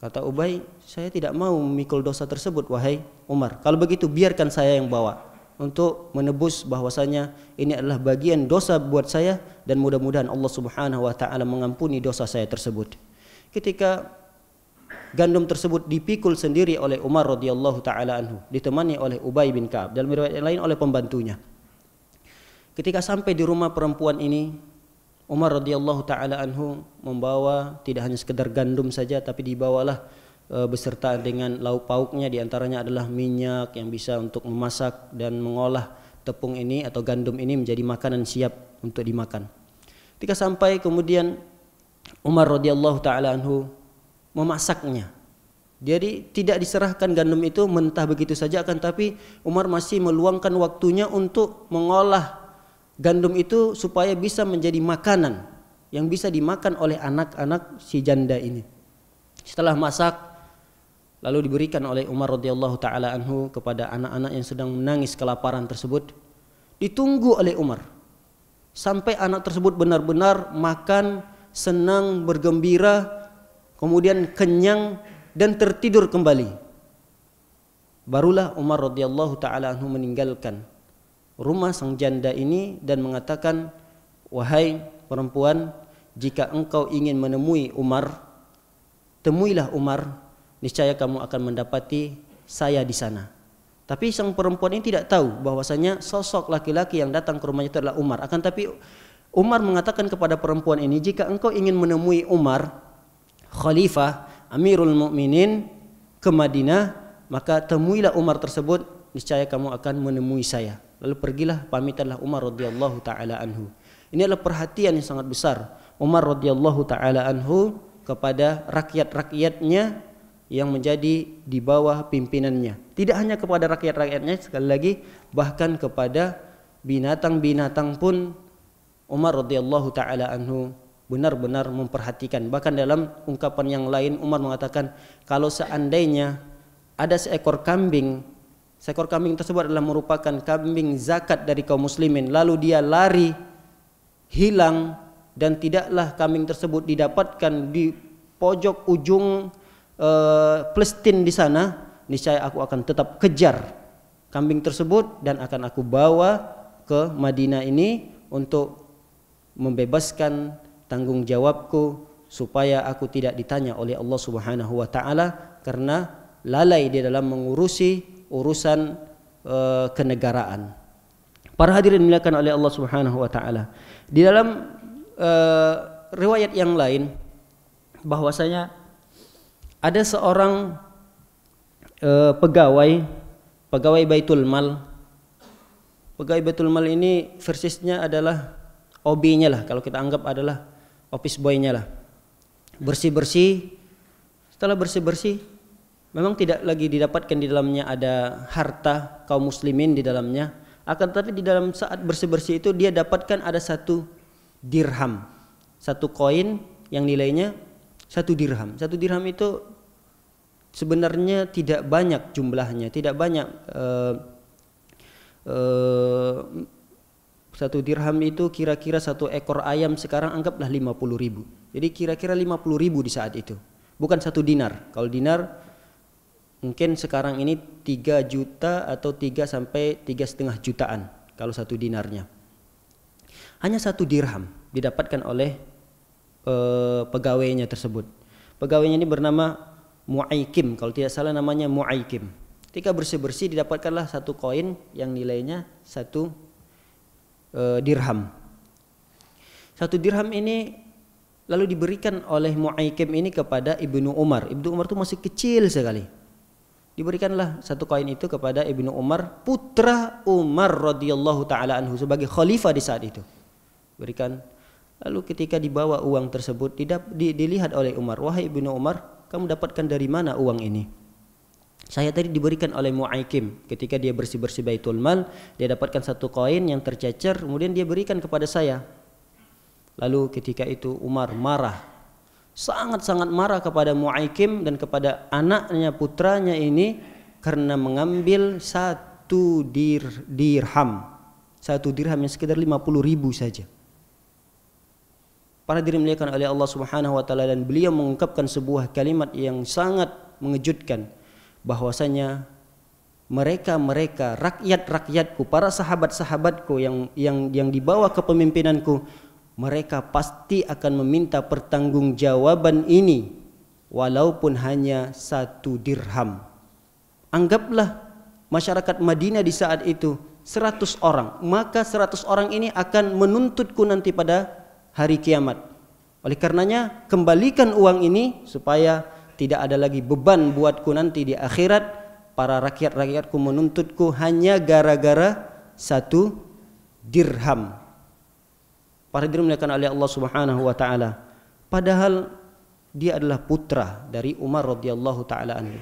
Kata Ubay, saya tidak mau memikul dosa tersebut wahai Umar. Kalau begitu biarkan saya yang bawa untuk menebus bahwasanya ini adalah bagian dosa buat saya dan mudah-mudahan Allah Subhanahu wa taala mengampuni dosa saya tersebut. Ketika gandum tersebut dipikul sendiri oleh Umar radhiyallahu taala anhu, ditemani oleh Ubay bin Ka'ab dan riwayat lain oleh pembantunya. Ketika sampai di rumah perempuan ini, Umar radhiyallahu taala anhu membawa tidak hanya sekedar gandum saja tapi dibawalah E, beserta dengan lauk pauknya diantaranya adalah minyak yang bisa untuk memasak dan mengolah tepung ini atau gandum ini menjadi makanan siap untuk dimakan. Ketika sampai kemudian Umar radhiyallahu taala anhu memasaknya. Jadi tidak diserahkan gandum itu mentah begitu saja akan tapi Umar masih meluangkan waktunya untuk mengolah gandum itu supaya bisa menjadi makanan yang bisa dimakan oleh anak-anak si janda ini. Setelah masak lalu diberikan oleh Umar radhiyallahu taala anhu kepada anak-anak yang sedang menangis kelaparan tersebut ditunggu oleh Umar sampai anak tersebut benar-benar makan senang bergembira kemudian kenyang dan tertidur kembali barulah Umar radhiyallahu taala anhu meninggalkan rumah sang janda ini dan mengatakan wahai perempuan jika engkau ingin menemui Umar temuilah Umar niscaya kamu akan mendapati saya di sana. Tapi sang perempuan ini tidak tahu bahwasanya sosok laki-laki yang datang ke rumahnya itu adalah Umar. Akan tapi Umar mengatakan kepada perempuan ini, "Jika engkau ingin menemui Umar, khalifah Amirul Mukminin ke Madinah, maka temuilah Umar tersebut, niscaya kamu akan menemui saya." Lalu pergilah pamitanlah Umar radhiyallahu taala anhu. Ini adalah perhatian yang sangat besar Umar radhiyallahu taala anhu kepada rakyat-rakyatnya yang menjadi di bawah pimpinannya. Tidak hanya kepada rakyat-rakyatnya sekali lagi bahkan kepada binatang-binatang pun Umar radhiyallahu taala anhu benar-benar memperhatikan. Bahkan dalam ungkapan yang lain Umar mengatakan kalau seandainya ada seekor kambing seekor kambing tersebut adalah merupakan kambing zakat dari kaum muslimin lalu dia lari hilang dan tidaklah kambing tersebut didapatkan di pojok ujung Eh, Palestine di sana, niscaya aku akan tetap kejar kambing tersebut dan akan aku bawa ke Madinah ini untuk membebaskan tanggung jawabku supaya aku tidak ditanya oleh Allah Subhanahu wa taala karena lalai di dalam mengurusi urusan e, kenegaraan. Para hadirin dimuliakan oleh Allah Subhanahu wa taala. Di dalam e, riwayat yang lain bahwasanya ada seorang uh, pegawai pegawai Baitul Mal. Pegawai Baitul Mal ini versisnya adalah OB-nya lah kalau kita anggap adalah office boy-nya lah. Bersih-bersih setelah bersih-bersih memang tidak lagi didapatkan di dalamnya ada harta kaum muslimin di dalamnya akan tetapi di dalam saat bersih-bersih itu dia dapatkan ada satu dirham satu koin yang nilainya satu dirham satu dirham itu sebenarnya tidak banyak jumlahnya, tidak banyak uh, uh, satu dirham itu kira-kira satu ekor ayam sekarang anggaplah 50 ribu. Jadi kira-kira 50 ribu di saat itu. Bukan satu dinar. Kalau dinar mungkin sekarang ini 3 juta atau 3 sampai tiga setengah jutaan kalau satu dinarnya. Hanya satu dirham didapatkan oleh uh, pegawainya tersebut. Pegawainya ini bernama mu'aikim kalau tidak salah namanya mu'aikim ketika bersih-bersih didapatkanlah satu koin yang nilainya satu e, dirham satu dirham ini lalu diberikan oleh mu'aikim ini kepada Ibnu Umar Ibnu Umar itu masih kecil sekali diberikanlah satu koin itu kepada Ibnu Umar putra Umar radhiyallahu taala anhu sebagai khalifah di saat itu berikan lalu ketika dibawa uang tersebut didap, di, dilihat oleh Umar wahai Ibnu Umar kamu dapatkan dari mana uang ini? Saya tadi diberikan oleh Mu'aikim ketika dia bersih-bersih Baitul Mal, dia dapatkan satu koin yang tercecer, kemudian dia berikan kepada saya. Lalu ketika itu Umar marah, sangat-sangat marah kepada Mu'aikim dan kepada anaknya putranya ini karena mengambil satu dir dirham. Satu dirham yang sekitar 50 ribu saja. Para diri melihatkan oleh Allah Subhanahu wa taala dan beliau mengungkapkan sebuah kalimat yang sangat mengejutkan bahwasanya mereka-mereka rakyat-rakyatku, para sahabat-sahabatku yang yang yang di bawah kepemimpinanku, mereka pasti akan meminta pertanggungjawaban ini walaupun hanya satu dirham. Anggaplah masyarakat Madinah di saat itu 100 orang, maka 100 orang ini akan menuntutku nanti pada hari kiamat. Oleh karenanya kembalikan uang ini supaya tidak ada lagi beban buatku nanti di akhirat para rakyat-rakyatku menuntutku hanya gara-gara satu dirham. Para dirham oleh Allah Subhanahu wa taala. Padahal dia adalah putra dari Umar radhiyallahu taala anhu.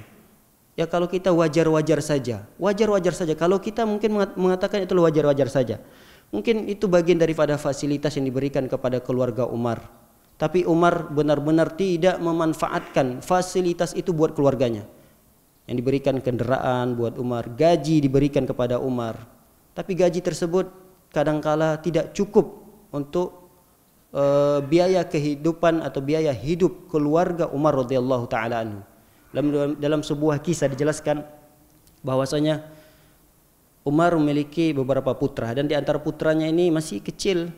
Ya kalau kita wajar-wajar saja, wajar-wajar saja. Kalau kita mungkin mengatakan itu wajar-wajar saja. Mungkin itu bagian daripada fasilitas yang diberikan kepada keluarga Umar. Tapi Umar benar-benar tidak memanfaatkan fasilitas itu buat keluarganya. Yang diberikan kendaraan buat Umar, gaji diberikan kepada Umar. Tapi gaji tersebut kadangkala tidak cukup untuk uh, biaya kehidupan atau biaya hidup keluarga Umar radhiyallahu taala anhu. Dalam, dalam sebuah kisah dijelaskan bahwasanya Umar memiliki beberapa putra dan di antara putranya ini masih kecil.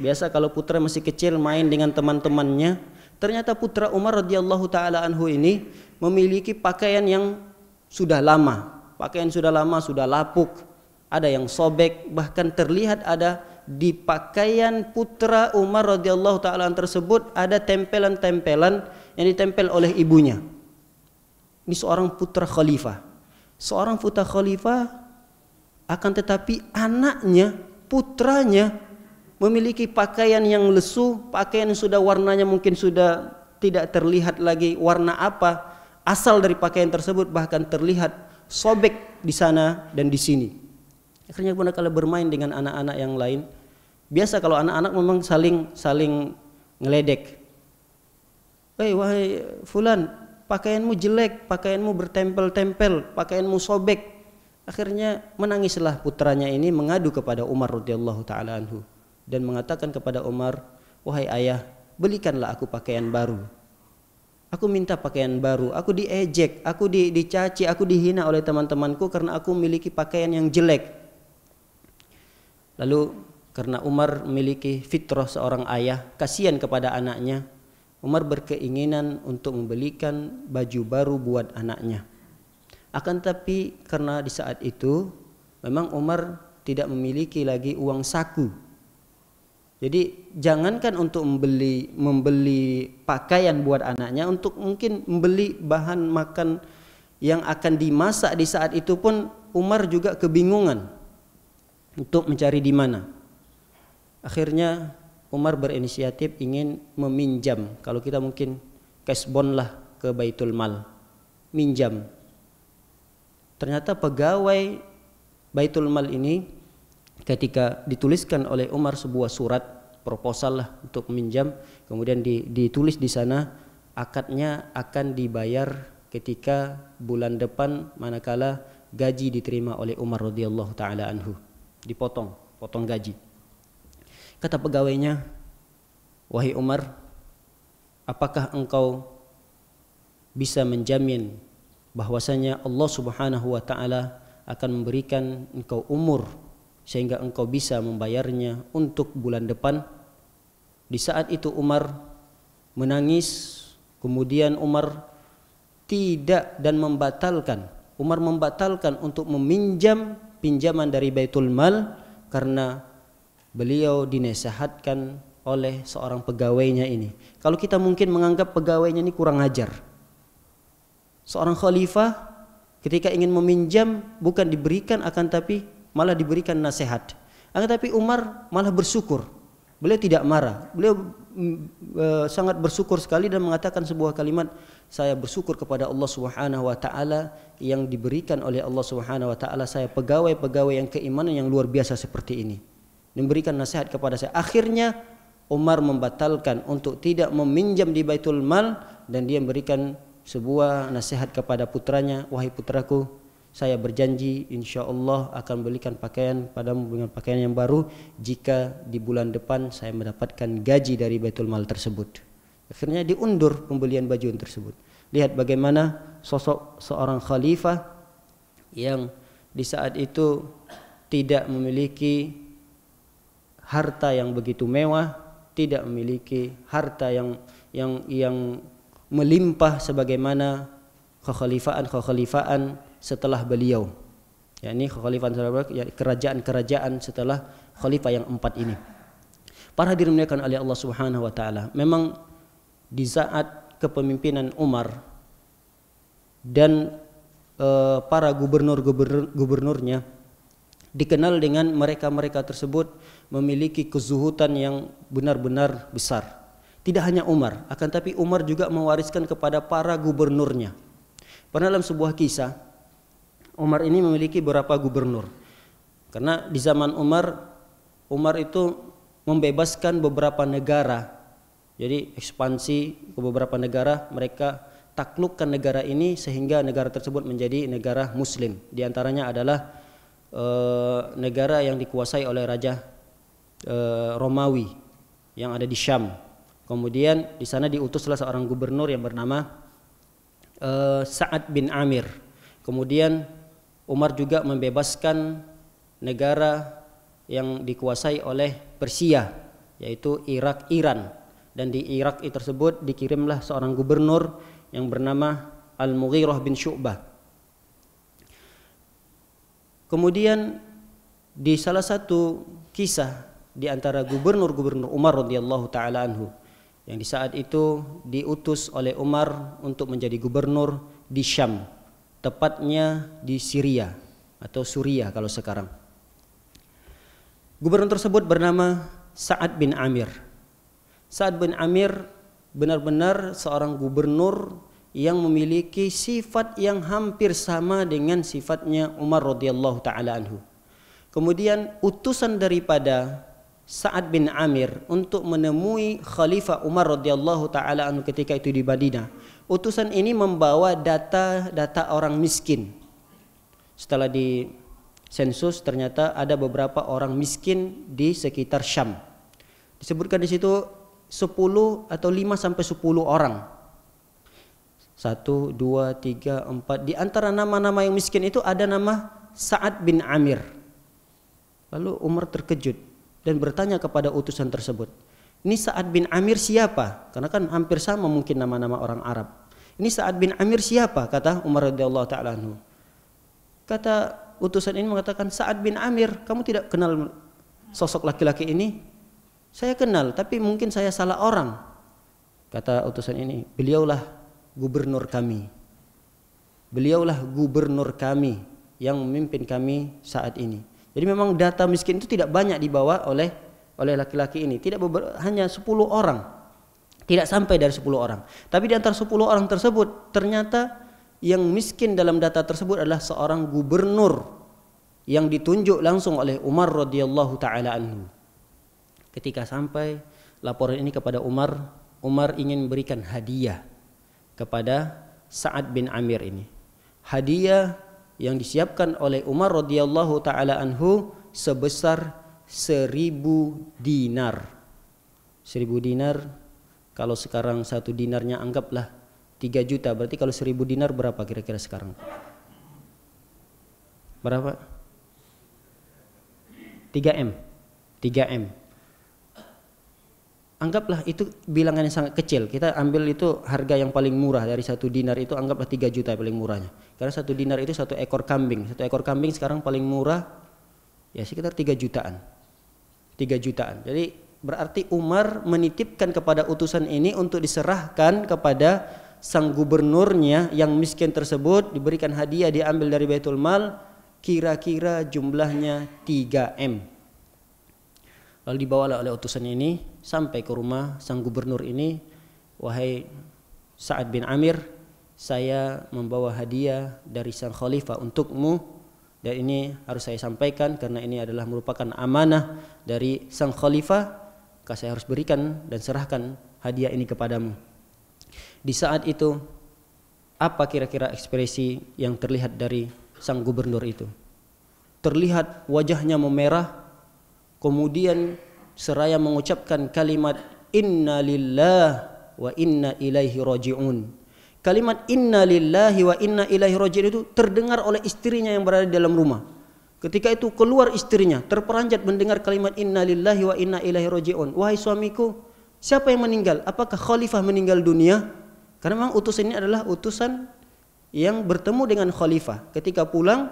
Biasa kalau putra masih kecil main dengan teman-temannya, ternyata putra Umar radhiyallahu taala anhu ini memiliki pakaian yang sudah lama. Pakaian sudah lama, sudah lapuk, ada yang sobek, bahkan terlihat ada di pakaian putra Umar radhiyallahu taala tersebut ada tempelan-tempelan yang ditempel oleh ibunya. Ini seorang putra khalifah. Seorang putra khalifah akan tetapi anaknya, putranya memiliki pakaian yang lesu, pakaian yang sudah warnanya mungkin sudah tidak terlihat lagi warna apa, asal dari pakaian tersebut bahkan terlihat sobek di sana dan di sini. Akhirnya kalau bermain dengan anak-anak yang lain, biasa kalau anak-anak memang saling saling ngeledek. Hey, wahai fulan, pakaianmu jelek, pakaianmu bertempel-tempel, pakaianmu sobek, Akhirnya menangislah putranya ini mengadu kepada Umar radhiyallahu taala anhu dan mengatakan kepada Umar, "Wahai ayah, belikanlah aku pakaian baru." Aku minta pakaian baru, aku diejek, aku di, dicaci, aku dihina oleh teman-temanku karena aku memiliki pakaian yang jelek. Lalu karena Umar memiliki fitrah seorang ayah, kasihan kepada anaknya, Umar berkeinginan untuk membelikan baju baru buat anaknya. Akan tapi karena di saat itu memang Umar tidak memiliki lagi uang saku. Jadi jangankan untuk membeli membeli pakaian buat anaknya untuk mungkin membeli bahan makan yang akan dimasak di saat itu pun Umar juga kebingungan untuk mencari di mana. Akhirnya Umar berinisiatif ingin meminjam. Kalau kita mungkin cash bond lah ke Baitul Mal. Minjam ternyata pegawai Baitul Mal ini ketika dituliskan oleh Umar sebuah surat proposal lah untuk meminjam kemudian ditulis di sana akadnya akan dibayar ketika bulan depan manakala gaji diterima oleh Umar radhiyallahu taala anhu dipotong potong gaji kata pegawainya wahai Umar apakah engkau bisa menjamin bahwasanya Allah Subhanahu wa taala akan memberikan engkau umur sehingga engkau bisa membayarnya untuk bulan depan. Di saat itu Umar menangis, kemudian Umar tidak dan membatalkan. Umar membatalkan untuk meminjam pinjaman dari Baitul Mal karena beliau dinasehatkan oleh seorang pegawainya ini. Kalau kita mungkin menganggap pegawainya ini kurang ajar, seorang khalifah ketika ingin meminjam bukan diberikan akan tapi malah diberikan nasihat. Akan tapi Umar malah bersyukur. Beliau tidak marah. Beliau mm, e, sangat bersyukur sekali dan mengatakan sebuah kalimat, saya bersyukur kepada Allah Subhanahu wa taala yang diberikan oleh Allah Subhanahu wa taala saya pegawai-pegawai yang keimanan yang luar biasa seperti ini. Memberikan nasihat kepada saya. Akhirnya Umar membatalkan untuk tidak meminjam di Baitul Mal dan dia memberikan sebuah nasihat kepada putranya, wahai putraku, saya berjanji insya Allah akan belikan pakaian padamu dengan pakaian yang baru jika di bulan depan saya mendapatkan gaji dari Baitul Mal tersebut. Akhirnya diundur pembelian baju tersebut. Lihat bagaimana sosok seorang khalifah yang di saat itu tidak memiliki harta yang begitu mewah, tidak memiliki harta yang yang yang melimpah sebagaimana kekhalifaan-kekhalifaan setelah beliau. yakni kekhalifaan kerajaan-kerajaan setelah khalifah yang empat ini. Para hadirin dimuliakan oleh Allah Subhanahu wa taala, memang di saat kepemimpinan Umar dan eh, para gubernur-gubernurnya dikenal dengan mereka-mereka tersebut memiliki kezuhutan yang benar-benar besar. Tidak hanya Umar, akan tapi Umar juga mewariskan kepada para gubernurnya. Pernah dalam sebuah kisah, Umar ini memiliki beberapa gubernur. Karena di zaman Umar, Umar itu membebaskan beberapa negara. Jadi ekspansi ke beberapa negara, mereka taklukkan negara ini sehingga negara tersebut menjadi negara muslim. Di antaranya adalah e, negara yang dikuasai oleh raja e, Romawi yang ada di Syam Kemudian di sana diutuslah seorang gubernur yang bernama uh, Sa'ad bin Amir. Kemudian Umar juga membebaskan negara yang dikuasai oleh Persia yaitu Irak Iran dan di Irak tersebut dikirimlah seorang gubernur yang bernama Al-Mughirah bin Syu'bah. Kemudian di salah satu kisah di antara gubernur-gubernur Umar radhiyallahu taala anhu yang di saat itu diutus oleh Umar untuk menjadi gubernur di Syam, tepatnya di Syria atau Suriah kalau sekarang. Gubernur tersebut bernama Sa'ad bin Amir. Sa'ad bin Amir benar-benar seorang gubernur yang memiliki sifat yang hampir sama dengan sifatnya Umar radhiyallahu taala anhu. Kemudian utusan daripada Sa'ad bin Amir untuk menemui Khalifah Umar radhiyallahu taala anhu ketika itu di Madinah. Utusan ini membawa data-data orang miskin. Setelah di sensus ternyata ada beberapa orang miskin di sekitar Syam. Disebutkan di situ 10 atau 5 sampai 10 orang. Satu, dua, tiga, empat. Di antara nama-nama yang miskin itu ada nama Sa'ad bin Amir. Lalu Umar terkejut dan bertanya kepada utusan tersebut. Ini Sa'ad bin Amir siapa? Karena kan hampir sama mungkin nama-nama orang Arab. Ini Sa'ad bin Amir siapa? Kata Umar radhiyallahu taala anhu. Kata utusan ini mengatakan Sa'ad bin Amir, kamu tidak kenal sosok laki-laki ini? Saya kenal, tapi mungkin saya salah orang. Kata utusan ini, beliaulah gubernur kami. Beliaulah gubernur kami yang memimpin kami saat ini. Jadi memang data miskin itu tidak banyak dibawa oleh oleh laki-laki ini, tidak beber, hanya 10 orang. Tidak sampai dari 10 orang. Tapi di antara 10 orang tersebut ternyata yang miskin dalam data tersebut adalah seorang gubernur yang ditunjuk langsung oleh Umar radhiyallahu taala anhu. Ketika sampai laporan ini kepada Umar, Umar ingin berikan hadiah kepada Sa'ad bin Amir ini. Hadiah yang disiapkan oleh Umar radhiyallahu taala anhu sebesar seribu dinar. Seribu dinar kalau sekarang satu dinarnya anggaplah tiga juta berarti kalau seribu dinar berapa kira-kira sekarang? Berapa? 3M. 3M anggaplah itu bilangan yang sangat kecil. Kita ambil itu harga yang paling murah dari satu dinar itu anggaplah 3 juta paling murahnya. Karena satu dinar itu satu ekor kambing. Satu ekor kambing sekarang paling murah ya sekitar 3 jutaan. 3 jutaan. Jadi berarti Umar menitipkan kepada utusan ini untuk diserahkan kepada sang gubernurnya yang miskin tersebut diberikan hadiah diambil dari Baitul Mal kira-kira jumlahnya 3M. Lalu dibawalah oleh utusan ini sampai ke rumah sang gubernur ini, wahai Sa'ad bin Amir, saya membawa hadiah dari sang khalifah untukmu dan ini harus saya sampaikan karena ini adalah merupakan amanah dari sang khalifah, maka saya harus berikan dan serahkan hadiah ini kepadamu. Di saat itu, apa kira-kira ekspresi yang terlihat dari sang gubernur itu? Terlihat wajahnya memerah, kemudian seraya mengucapkan kalimat inna lillah wa inna ilaihi raji'un. Kalimat inna lillahi wa inna ilaihi raji'un itu terdengar oleh istrinya yang berada di dalam rumah. Ketika itu keluar istrinya, terperanjat mendengar kalimat inna lillahi wa inna ilaihi raji'un. Wahai suamiku, siapa yang meninggal? Apakah khalifah meninggal dunia? Karena memang utusan ini adalah utusan yang bertemu dengan khalifah. Ketika pulang,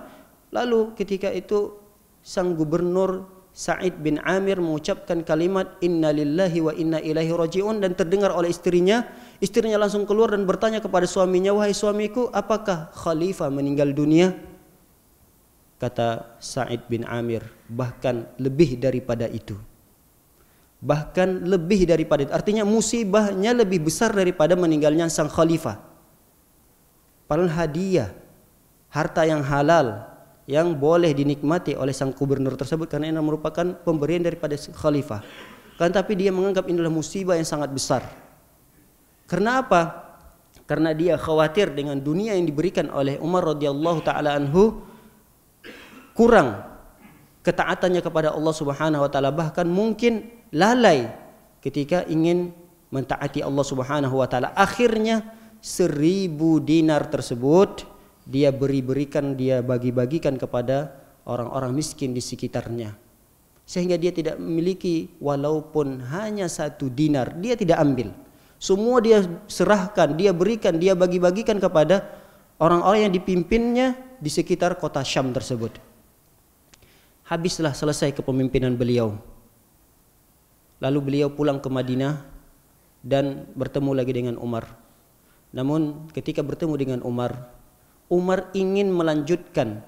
lalu ketika itu sang gubernur Sa'id bin Amir mengucapkan kalimat inna lillahi wa inna Ilahi rojiun dan terdengar oleh istrinya istrinya langsung keluar dan bertanya kepada suaminya wahai suamiku apakah khalifah meninggal dunia kata Sa'id bin Amir bahkan lebih daripada itu bahkan lebih daripada itu artinya musibahnya lebih besar daripada meninggalnya sang khalifah padahal hadiah harta yang halal yang boleh dinikmati oleh sang gubernur tersebut karena ini merupakan pemberian daripada khalifah. Kan tapi dia menganggap ini adalah musibah yang sangat besar. Karena apa? Karena dia khawatir dengan dunia yang diberikan oleh Umar radhiyallahu taala anhu kurang ketaatannya kepada Allah Subhanahu wa taala bahkan mungkin lalai ketika ingin mentaati Allah Subhanahu wa taala. Akhirnya seribu dinar tersebut dia beri-berikan, dia bagi-bagikan kepada orang-orang miskin di sekitarnya. Sehingga dia tidak memiliki walaupun hanya satu dinar, dia tidak ambil. Semua dia serahkan, dia berikan, dia bagi-bagikan kepada orang-orang yang dipimpinnya di sekitar kota Syam tersebut. Habislah selesai kepemimpinan beliau. Lalu beliau pulang ke Madinah dan bertemu lagi dengan Umar. Namun ketika bertemu dengan Umar, Umar ingin melanjutkan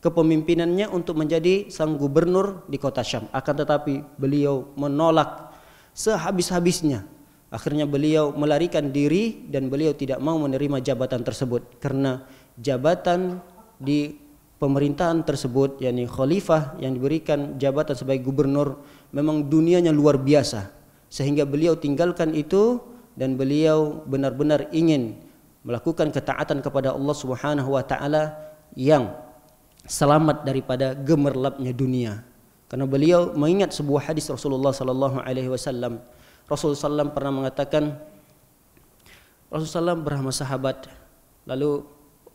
kepemimpinannya untuk menjadi sang gubernur di kota Syam. Akan tetapi beliau menolak sehabis-habisnya. Akhirnya beliau melarikan diri dan beliau tidak mau menerima jabatan tersebut karena jabatan di pemerintahan tersebut yakni khalifah yang diberikan jabatan sebagai gubernur memang dunianya luar biasa sehingga beliau tinggalkan itu dan beliau benar-benar ingin melakukan ketaatan kepada Allah Subhanahu wa taala yang selamat daripada gemerlapnya dunia. Karena beliau mengingat sebuah hadis Rasulullah sallallahu alaihi wasallam. Rasulullah SAW pernah mengatakan Rasulullah SAW bersama sahabat lalu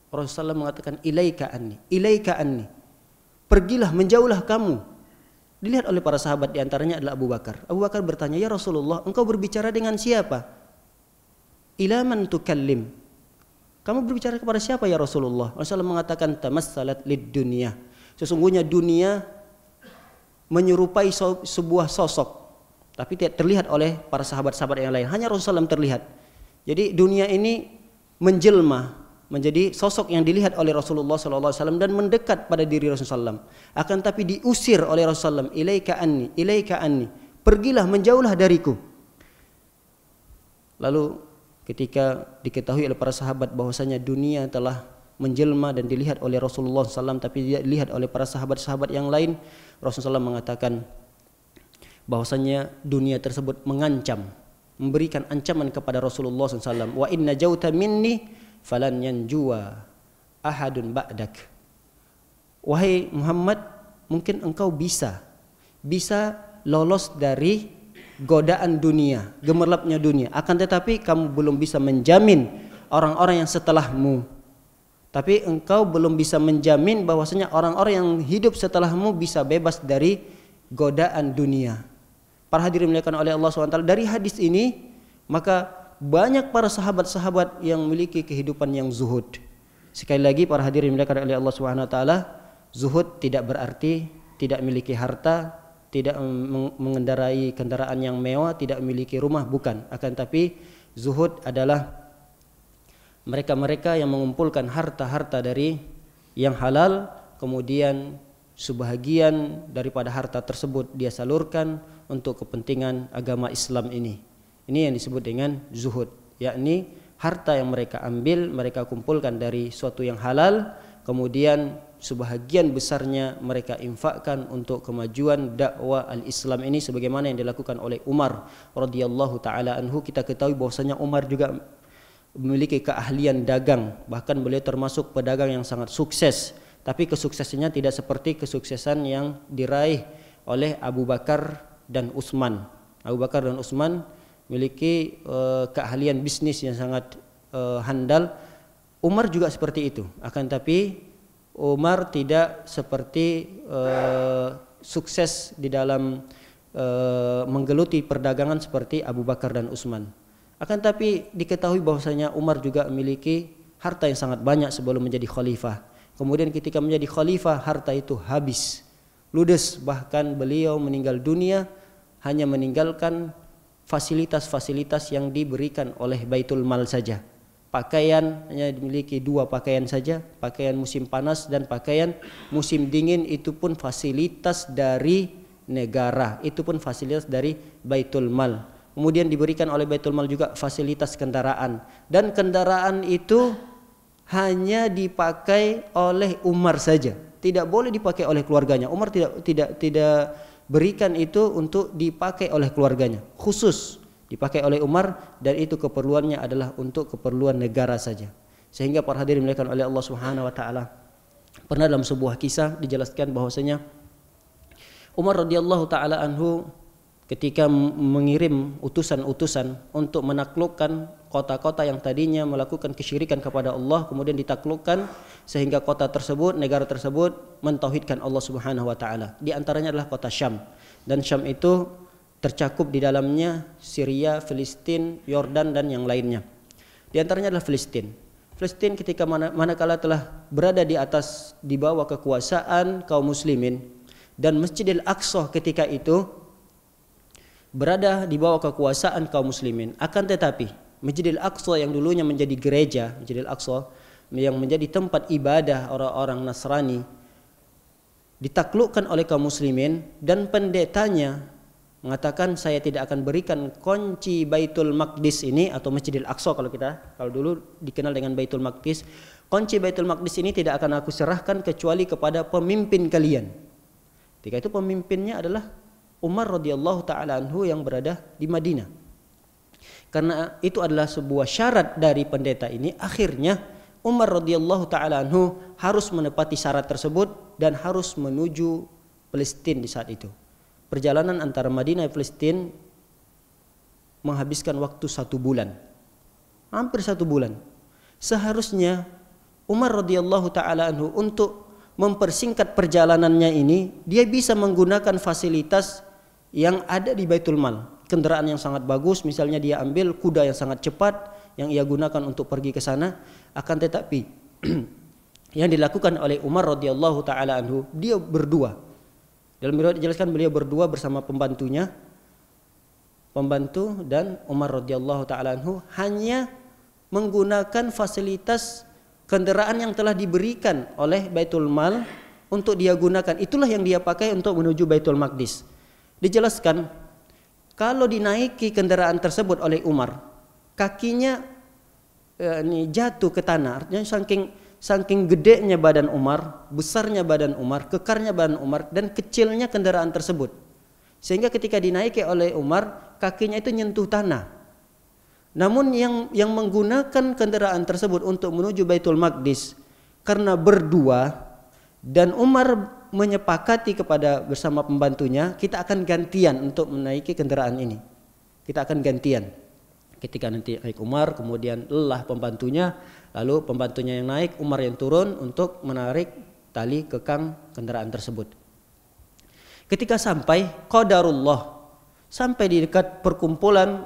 Rasulullah SAW mengatakan ilaika anni ilaika anni pergilah menjauhlah kamu dilihat oleh para sahabat diantaranya adalah Abu Bakar Abu Bakar bertanya ya Rasulullah engkau berbicara dengan siapa ilaman tukallim kamu berbicara kepada siapa ya Rasulullah? Rasulullah mengatakan tamassalat lid dunia. Sesungguhnya dunia menyerupai sebuah sosok tapi tidak terlihat oleh para sahabat-sahabat yang lain. Hanya Rasulullah terlihat. Jadi dunia ini menjelma menjadi sosok yang dilihat oleh Rasulullah SAW dan mendekat pada diri Rasulullah SAW. Akan tapi diusir oleh Rasulullah Ilaika anni, ilaika anni. Pergilah, menjauhlah dariku. Lalu ketika diketahui oleh para sahabat bahwasanya dunia telah menjelma dan dilihat oleh Rasulullah SAW tapi tidak dilihat oleh para sahabat-sahabat yang lain Rasulullah SAW mengatakan bahwasanya dunia tersebut mengancam memberikan ancaman kepada Rasulullah SAW wa inna jauta minni falan yanjua ahadun ba'dak wahai Muhammad mungkin engkau bisa bisa lolos dari godaan dunia, gemerlapnya dunia. Akan tetapi kamu belum bisa menjamin orang-orang yang setelahmu. Tapi engkau belum bisa menjamin bahwasanya orang-orang yang hidup setelahmu bisa bebas dari godaan dunia. Para hadirin dimuliakan oleh Allah SWT dari hadis ini maka banyak para sahabat-sahabat yang memiliki kehidupan yang zuhud. Sekali lagi para hadirin dimuliakan oleh Allah SWT zuhud tidak berarti tidak memiliki harta, tidak mengendarai kendaraan yang mewah, tidak memiliki rumah, bukan. Akan tapi zuhud adalah mereka-mereka yang mengumpulkan harta-harta dari yang halal, kemudian sebahagian daripada harta tersebut dia salurkan untuk kepentingan agama Islam ini. Ini yang disebut dengan zuhud, yakni harta yang mereka ambil, mereka kumpulkan dari suatu yang halal, kemudian sebahagian besarnya mereka infakkan untuk kemajuan dakwah al-Islam ini sebagaimana yang dilakukan oleh Umar radhiyallahu taala anhu kita ketahui bahwasanya Umar juga memiliki keahlian dagang bahkan beliau termasuk pedagang yang sangat sukses tapi kesuksesannya tidak seperti kesuksesan yang diraih oleh Abu Bakar dan Utsman Abu Bakar dan Utsman memiliki uh, eh, keahlian bisnis yang sangat uh, handal Umar juga seperti itu akan tapi Umar tidak seperti uh, sukses di dalam uh, menggeluti perdagangan seperti Abu Bakar dan Utsman. Akan tapi diketahui bahwasanya Umar juga memiliki harta yang sangat banyak sebelum menjadi khalifah. Kemudian ketika menjadi khalifah harta itu habis, ludes bahkan beliau meninggal dunia hanya meninggalkan fasilitas-fasilitas yang diberikan oleh Baitul Mal saja pakaian hanya dimiliki dua pakaian saja, pakaian musim panas dan pakaian musim dingin itu pun fasilitas dari negara, itu pun fasilitas dari Baitul Mal. Kemudian diberikan oleh Baitul Mal juga fasilitas kendaraan dan kendaraan itu hanya dipakai oleh Umar saja, tidak boleh dipakai oleh keluarganya. Umar tidak tidak tidak berikan itu untuk dipakai oleh keluarganya, khusus dipakai oleh Umar dan itu keperluannya adalah untuk keperluan negara saja sehingga para hadirin dimuliakan oleh Allah Subhanahu wa taala pernah dalam sebuah kisah dijelaskan bahwasanya Umar radhiyallahu taala anhu ketika mengirim utusan-utusan untuk menaklukkan kota-kota yang tadinya melakukan kesyirikan kepada Allah kemudian ditaklukkan sehingga kota tersebut negara tersebut mentauhidkan Allah Subhanahu wa taala di antaranya adalah kota Syam dan Syam itu tercakup di dalamnya Syria, Filistin, Yordan dan yang lainnya. Di antaranya adalah Filistin. Filistin ketika mana, manakala telah berada di atas di bawah kekuasaan kaum muslimin dan Masjidil Aqsa ketika itu berada di bawah kekuasaan kaum muslimin. Akan tetapi Masjidil Aqsa yang dulunya menjadi gereja, Masjidil Aqsa yang menjadi tempat ibadah orang-orang Nasrani ditaklukkan oleh kaum muslimin dan pendetanya mengatakan saya tidak akan berikan kunci Baitul Maqdis ini atau Masjidil Aqsa kalau kita kalau dulu dikenal dengan Baitul Maqdis kunci Baitul Maqdis ini tidak akan aku serahkan kecuali kepada pemimpin kalian ketika itu pemimpinnya adalah Umar radhiyallahu taala anhu yang berada di Madinah karena itu adalah sebuah syarat dari pendeta ini akhirnya Umar radhiyallahu taala anhu harus menepati syarat tersebut dan harus menuju Palestina di saat itu perjalanan antara Madinah dan Palestina menghabiskan waktu satu bulan hampir satu bulan seharusnya Umar radhiyallahu taala anhu untuk mempersingkat perjalanannya ini dia bisa menggunakan fasilitas yang ada di Baitul Mal kendaraan yang sangat bagus misalnya dia ambil kuda yang sangat cepat yang ia gunakan untuk pergi ke sana akan tetapi yang dilakukan oleh Umar radhiyallahu taala anhu dia berdua dalam riwayat dijelaskan beliau berdua bersama pembantunya, pembantu dan Umar radhiyallahu taala anhu hanya menggunakan fasilitas kendaraan yang telah diberikan oleh Baitul Mal untuk dia gunakan. Itulah yang dia pakai untuk menuju Baitul Maqdis. Dijelaskan kalau dinaiki kendaraan tersebut oleh Umar, kakinya eh, ini jatuh ke tanah. Artinya saking saking gedenya badan Umar, besarnya badan Umar, kekarnya badan Umar dan kecilnya kendaraan tersebut. Sehingga ketika dinaiki oleh Umar, kakinya itu nyentuh tanah. Namun yang yang menggunakan kendaraan tersebut untuk menuju Baitul Maqdis karena berdua dan Umar menyepakati kepada bersama pembantunya, kita akan gantian untuk menaiki kendaraan ini. Kita akan gantian ketika nanti naik Umar kemudian lelah pembantunya lalu pembantunya yang naik Umar yang turun untuk menarik tali kekang kendaraan tersebut ketika sampai qadarullah sampai di dekat perkumpulan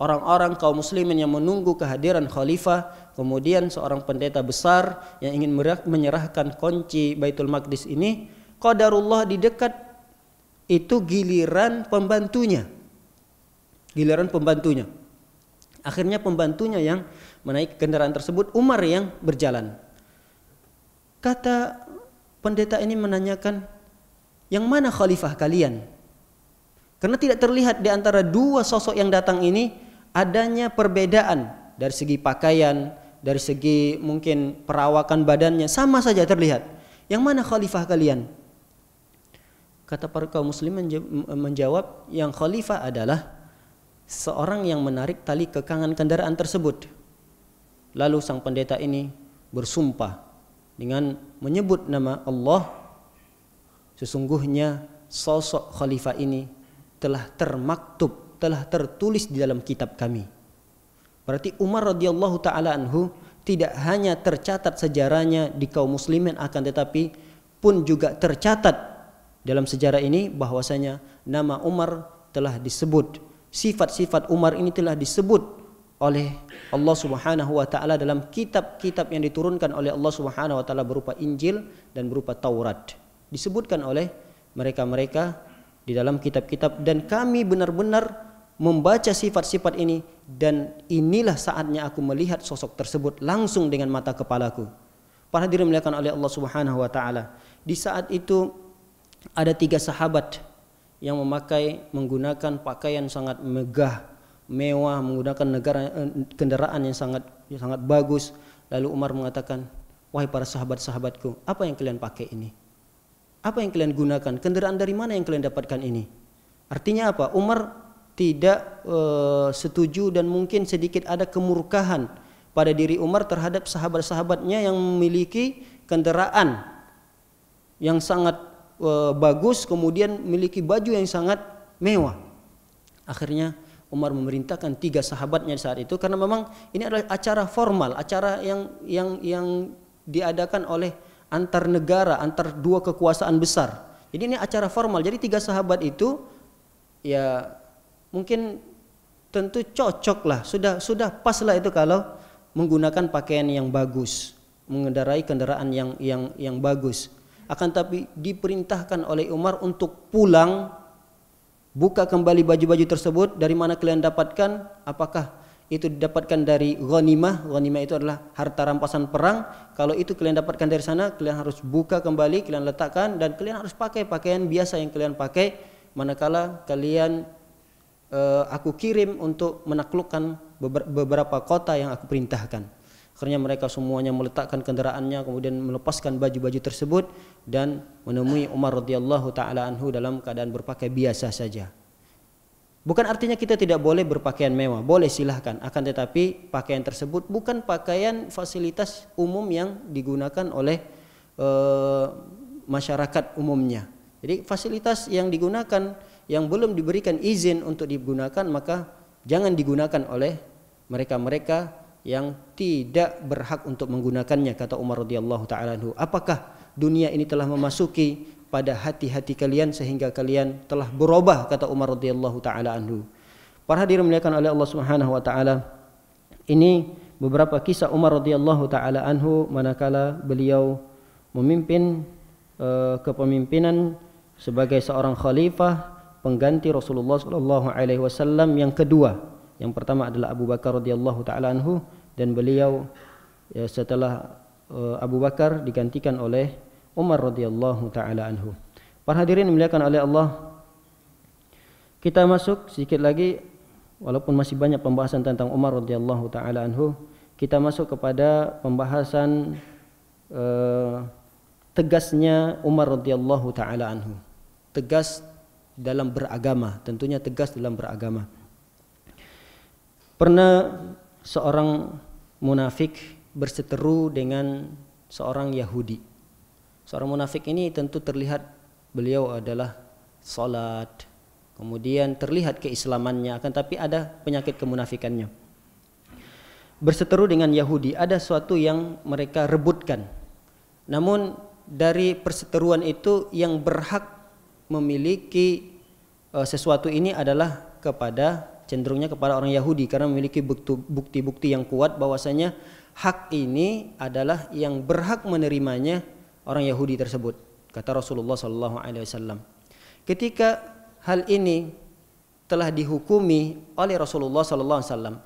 orang-orang kaum muslimin yang menunggu kehadiran khalifah kemudian seorang pendeta besar yang ingin menyerahkan kunci Baitul Maqdis ini qadarullah di dekat itu giliran pembantunya giliran pembantunya Akhirnya pembantunya yang menaik kendaraan tersebut Umar yang berjalan. Kata pendeta ini menanyakan, yang mana khalifah kalian? Karena tidak terlihat di antara dua sosok yang datang ini adanya perbedaan dari segi pakaian, dari segi mungkin perawakan badannya sama saja terlihat. Yang mana khalifah kalian? Kata para kaum muslim menjawab yang khalifah adalah seorang yang menarik tali kekangan kendaraan tersebut. Lalu sang pendeta ini bersumpah dengan menyebut nama Allah sesungguhnya sosok khalifah ini telah termaktub, telah tertulis di dalam kitab kami. Berarti Umar radhiyallahu taala anhu tidak hanya tercatat sejarahnya di kaum muslimin akan tetapi pun juga tercatat dalam sejarah ini bahwasanya nama Umar telah disebut Sifat-sifat Umar ini telah disebut oleh Allah Subhanahu wa taala dalam kitab-kitab yang diturunkan oleh Allah Subhanahu wa taala berupa Injil dan berupa Taurat. Disebutkan oleh mereka-mereka di dalam kitab-kitab dan kami benar-benar membaca sifat-sifat ini dan inilah saatnya aku melihat sosok tersebut langsung dengan mata kepalaku. Para hadirin dimuliakan oleh Allah Subhanahu wa taala. Di saat itu ada tiga sahabat yang memakai menggunakan pakaian sangat megah, mewah, menggunakan negara eh, kendaraan yang sangat yang sangat bagus. Lalu Umar mengatakan, "Wahai para sahabat-sahabatku, apa yang kalian pakai ini? Apa yang kalian gunakan? Kendaraan dari mana yang kalian dapatkan ini?" Artinya apa? Umar tidak e, setuju dan mungkin sedikit ada kemurkahan pada diri Umar terhadap sahabat-sahabatnya yang memiliki kendaraan yang sangat e, bagus kemudian memiliki baju yang sangat mewah. Akhirnya Umar memerintahkan tiga sahabatnya saat itu karena memang ini adalah acara formal, acara yang yang yang diadakan oleh antar negara, antar dua kekuasaan besar. Jadi ini acara formal. Jadi tiga sahabat itu ya mungkin tentu cocok lah, sudah sudah pas lah itu kalau menggunakan pakaian yang bagus, mengendarai kendaraan yang yang yang bagus akan tapi diperintahkan oleh Umar untuk pulang buka kembali baju-baju tersebut dari mana kalian dapatkan apakah itu didapatkan dari ghanimah ghanimah itu adalah harta rampasan perang kalau itu kalian dapatkan dari sana kalian harus buka kembali kalian letakkan dan kalian harus pakai pakaian biasa yang kalian pakai manakala kalian eh, aku kirim untuk menaklukkan beberapa kota yang aku perintahkan Akhirnya mereka semuanya meletakkan kendaraannya kemudian melepaskan baju-baju tersebut dan menemui Umar radhiyallahu taala anhu dalam keadaan berpakaian biasa saja. Bukan artinya kita tidak boleh berpakaian mewah, boleh silahkan. Akan tetapi pakaian tersebut bukan pakaian fasilitas umum yang digunakan oleh e, masyarakat umumnya. Jadi fasilitas yang digunakan yang belum diberikan izin untuk digunakan maka jangan digunakan oleh mereka-mereka yang tidak berhak untuk menggunakannya kata Umar radhiyallahu taala apakah dunia ini telah memasuki pada hati-hati kalian sehingga kalian telah berubah kata Umar radhiyallahu taala anhu para hadirin dimuliakan oleh Allah Subhanahu wa taala ini beberapa kisah Umar radhiyallahu taala anhu manakala beliau memimpin uh, kepemimpinan sebagai seorang khalifah pengganti Rasulullah sallallahu alaihi wasallam yang kedua yang pertama adalah Abu Bakar radhiyallahu taala anhu dan beliau ya, setelah uh, Abu Bakar digantikan oleh Umar radhiyallahu taala anhu. Para hadirin dimuliakan oleh Allah. Kita masuk sedikit lagi walaupun masih banyak pembahasan tentang Umar radhiyallahu taala anhu, kita masuk kepada pembahasan uh, tegasnya Umar radhiyallahu taala anhu. Tegas dalam beragama, tentunya tegas dalam beragama. Pernah seorang munafik berseteru dengan seorang Yahudi. Seorang munafik ini tentu terlihat beliau adalah salat, kemudian terlihat keislamannya akan tapi ada penyakit kemunafikannya berseteru dengan Yahudi ada suatu yang mereka rebutkan namun dari perseteruan itu yang berhak memiliki eh, sesuatu ini adalah kepada cenderungnya kepada orang Yahudi karena memiliki bukti-bukti yang kuat bahwasanya hak ini adalah yang berhak menerimanya orang Yahudi tersebut kata Rasulullah sallallahu alaihi wasallam ketika hal ini telah dihukumi oleh Rasulullah sallallahu alaihi wasallam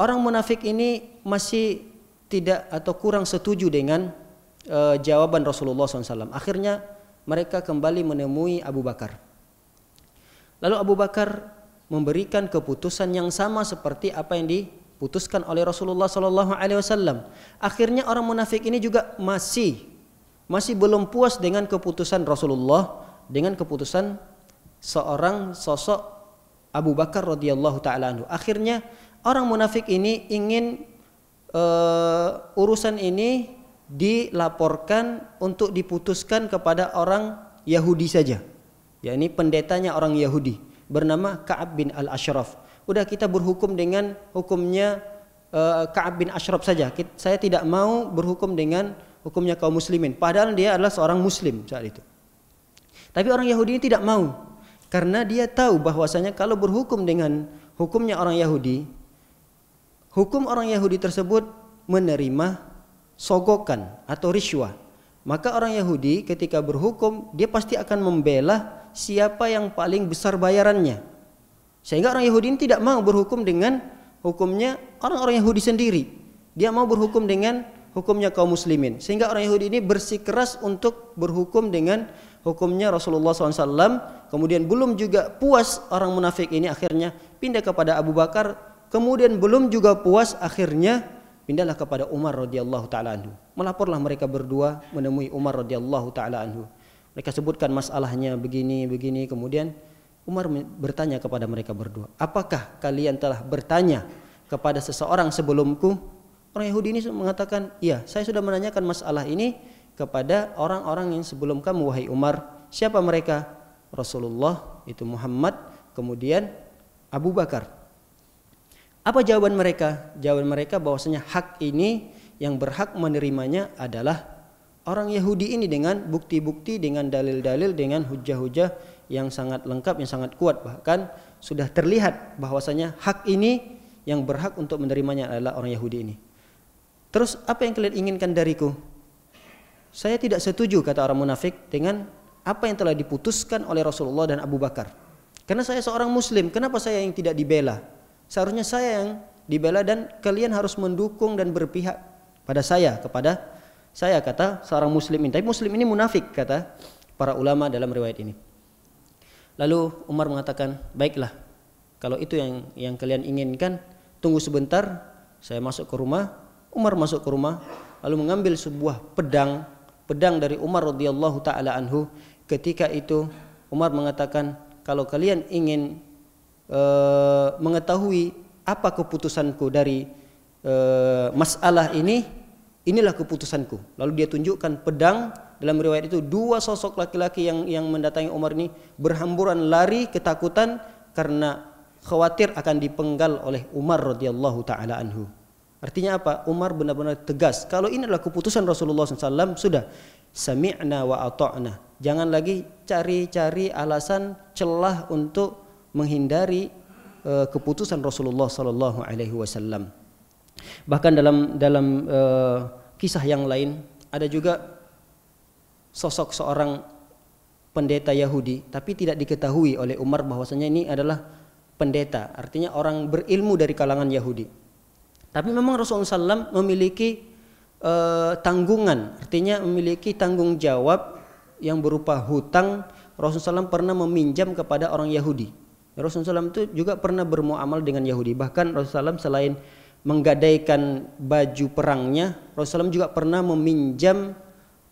orang munafik ini masih tidak atau kurang setuju dengan e, jawaban Rasulullah SAW. Akhirnya mereka kembali menemui Abu Bakar. Lalu Abu Bakar memberikan keputusan yang sama seperti apa yang diputuskan oleh Rasulullah Shallallahu Alaihi Wasallam. Akhirnya orang munafik ini juga masih masih belum puas dengan keputusan Rasulullah dengan keputusan seorang sosok Abu Bakar radhiyallahu taala anhu. Akhirnya orang munafik ini ingin uh, urusan ini dilaporkan untuk diputuskan kepada orang Yahudi saja. Ya ini pendetanya orang Yahudi bernama Ka'ab bin Al-Ashraf. Udah kita berhukum dengan hukumnya uh, Ka'ab bin Ashraf saja. saya tidak mau berhukum dengan hukumnya kaum muslimin. Padahal dia adalah seorang muslim saat itu. Tapi orang Yahudi ini tidak mau karena dia tahu bahwasanya kalau berhukum dengan hukumnya orang Yahudi, hukum orang Yahudi tersebut menerima sogokan atau riswah. Maka orang Yahudi ketika berhukum dia pasti akan membela siapa yang paling besar bayarannya. Sehingga orang Yahudi ini tidak mau berhukum dengan hukumnya orang-orang Yahudi sendiri. Dia mau berhukum dengan hukumnya kaum muslimin. Sehingga orang Yahudi ini bersikeras untuk berhukum dengan hukumnya Rasulullah SAW. Kemudian belum juga puas orang munafik ini akhirnya pindah kepada Abu Bakar. Kemudian belum juga puas akhirnya pindahlah kepada Umar radhiyallahu taala anhu. Melaporlah mereka berdua menemui Umar radhiyallahu taala anhu. Mereka sebutkan masalahnya begini, begini. Kemudian Umar bertanya kepada mereka berdua, apakah kalian telah bertanya kepada seseorang sebelumku? Orang Yahudi ini mengatakan, iya saya sudah menanyakan masalah ini kepada orang-orang yang sebelum kamu wahai Umar. Siapa mereka? Rasulullah, itu Muhammad, kemudian Abu Bakar. Apa jawaban mereka? Jawaban mereka bahwasanya hak ini yang berhak menerimanya adalah orang Yahudi ini dengan bukti-bukti, dengan dalil-dalil, dengan hujah-hujah yang sangat lengkap, yang sangat kuat. Bahkan sudah terlihat bahwasanya hak ini yang berhak untuk menerimanya adalah orang Yahudi ini. Terus apa yang kalian inginkan dariku? Saya tidak setuju kata orang munafik dengan apa yang telah diputuskan oleh Rasulullah dan Abu Bakar. Karena saya seorang muslim, kenapa saya yang tidak dibela? Seharusnya saya yang dibela dan kalian harus mendukung dan berpihak pada saya kepada saya kata seorang muslim ini, tapi muslim ini munafik kata para ulama dalam riwayat ini. Lalu Umar mengatakan, "Baiklah. Kalau itu yang yang kalian inginkan, tunggu sebentar, saya masuk ke rumah." Umar masuk ke rumah lalu mengambil sebuah pedang, pedang dari Umar radhiyallahu taala anhu. Ketika itu Umar mengatakan, "Kalau kalian ingin e, mengetahui apa keputusanku dari e, masalah ini, inilah keputusanku. Lalu dia tunjukkan pedang dalam riwayat itu dua sosok laki-laki yang yang mendatangi Umar ini berhamburan lari ketakutan karena khawatir akan dipenggal oleh Umar radhiyallahu taala anhu. Artinya apa? Umar benar-benar tegas. Kalau ini adalah keputusan Rasulullah SAW, sudah sami'na wa ata'na. Jangan lagi cari-cari alasan celah untuk menghindari uh, keputusan Rasulullah sallallahu alaihi wasallam. Bahkan dalam dalam uh, kisah yang lain ada juga sosok seorang pendeta Yahudi, tapi tidak diketahui oleh Umar bahwasanya ini adalah pendeta, artinya orang berilmu dari kalangan Yahudi. Tapi memang Rasulullah SAW memiliki uh, tanggungan, artinya memiliki tanggung jawab yang berupa hutang. Rasulullah SAW pernah meminjam kepada orang Yahudi. Rasulullah SAW itu juga pernah bermuamal dengan Yahudi. Bahkan Rasulullah SAW selain menggadaikan baju perangnya, Rasulullah juga pernah meminjam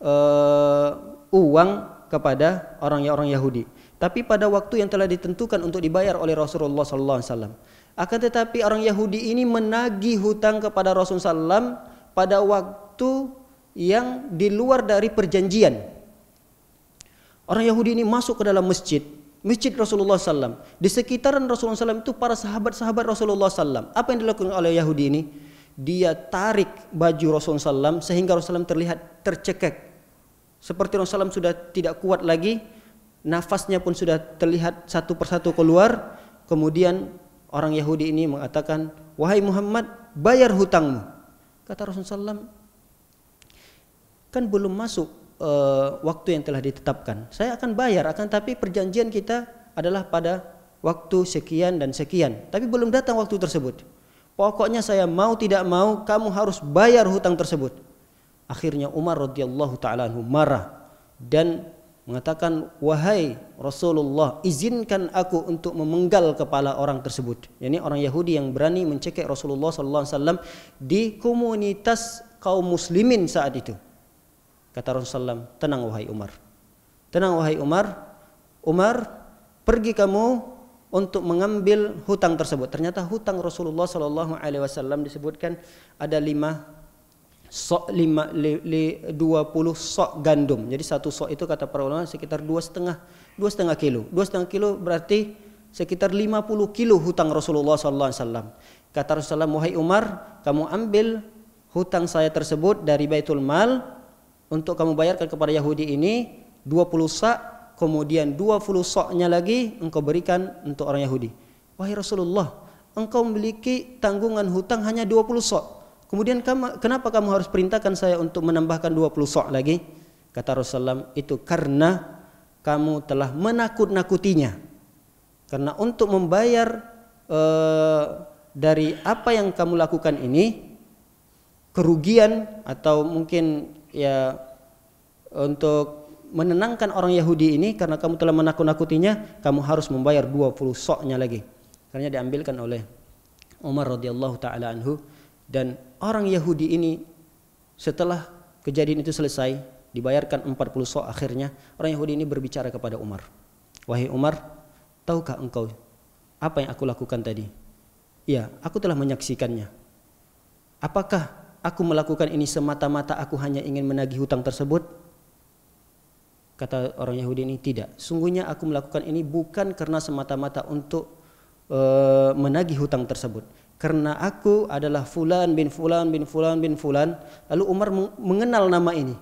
uh, uang kepada orang-orang ya, Yahudi. Tapi pada waktu yang telah ditentukan untuk dibayar oleh Rasulullah Alaihi Wasallam Akan tetapi orang Yahudi ini menagih hutang kepada Rasulullah SAW pada waktu yang di luar dari perjanjian. Orang Yahudi ini masuk ke dalam masjid, masjid Rasulullah SAW. Di sekitaran Rasulullah SAW itu para sahabat-sahabat Rasulullah SAW. Apa yang dilakukan oleh Yahudi ini? Dia tarik baju Rasulullah SAW sehingga Rasulullah SAW terlihat tercekek. Seperti Rasulullah SAW sudah tidak kuat lagi, nafasnya pun sudah terlihat satu persatu keluar. Kemudian orang Yahudi ini mengatakan, wahai Muhammad, bayar hutangmu. Kata Rasulullah SAW, kan belum masuk uh, waktu yang telah ditetapkan. Saya akan bayar, akan tapi perjanjian kita adalah pada waktu sekian dan sekian. Tapi belum datang waktu tersebut. Pokoknya saya mau tidak mau kamu harus bayar hutang tersebut. Akhirnya Umar radhiyallahu taala marah dan mengatakan wahai Rasulullah izinkan aku untuk memenggal kepala orang tersebut. Yani orang Yahudi yang berani mencekik Rasulullah sallallahu alaihi wasallam di komunitas kaum muslimin saat itu. Kata Rasulullah SAW, tenang wahai Umar. Tenang wahai Umar. Umar, pergi kamu untuk mengambil hutang tersebut. Ternyata hutang Rasulullah saw Alaihi Wasallam disebutkan ada lima sok lima li, li, puluh sok gandum. Jadi satu sok itu kata para ulama sekitar dua setengah dua setengah kilo. Dua setengah kilo berarti sekitar lima puluh kilo hutang Rasulullah saw. Alaihi Wasallam. Kata Rasulullah, wahai Umar, kamu ambil hutang saya tersebut dari Baitul Mal untuk kamu bayarkan kepada Yahudi ini 20 sak kemudian 20 soknya lagi engkau berikan untuk orang Yahudi wahai Rasulullah engkau memiliki tanggungan hutang hanya 20 sok kemudian kenapa kamu harus perintahkan saya untuk menambahkan 20 sok lagi kata Rasulullah itu karena kamu telah menakut-nakutinya karena untuk membayar eh, dari apa yang kamu lakukan ini kerugian atau mungkin ya untuk menenangkan orang Yahudi ini karena kamu telah menakut-nakutinya, kamu harus membayar 20 soknya lagi. Karena diambilkan oleh Umar radhiyallahu taala anhu dan orang Yahudi ini setelah kejadian itu selesai dibayarkan 40 sok akhirnya orang Yahudi ini berbicara kepada Umar. Wahai Umar, tahukah engkau apa yang aku lakukan tadi? Ya, aku telah menyaksikannya. Apakah aku melakukan ini semata-mata aku hanya ingin menagih hutang tersebut? Kata orang Yahudi ini, tidak. Sungguhnya aku melakukan ini bukan karena semata-mata untuk e, menagih hutang tersebut. Karena aku adalah fulan bin fulan bin fulan bin fulan. Lalu Umar mengenal nama ini.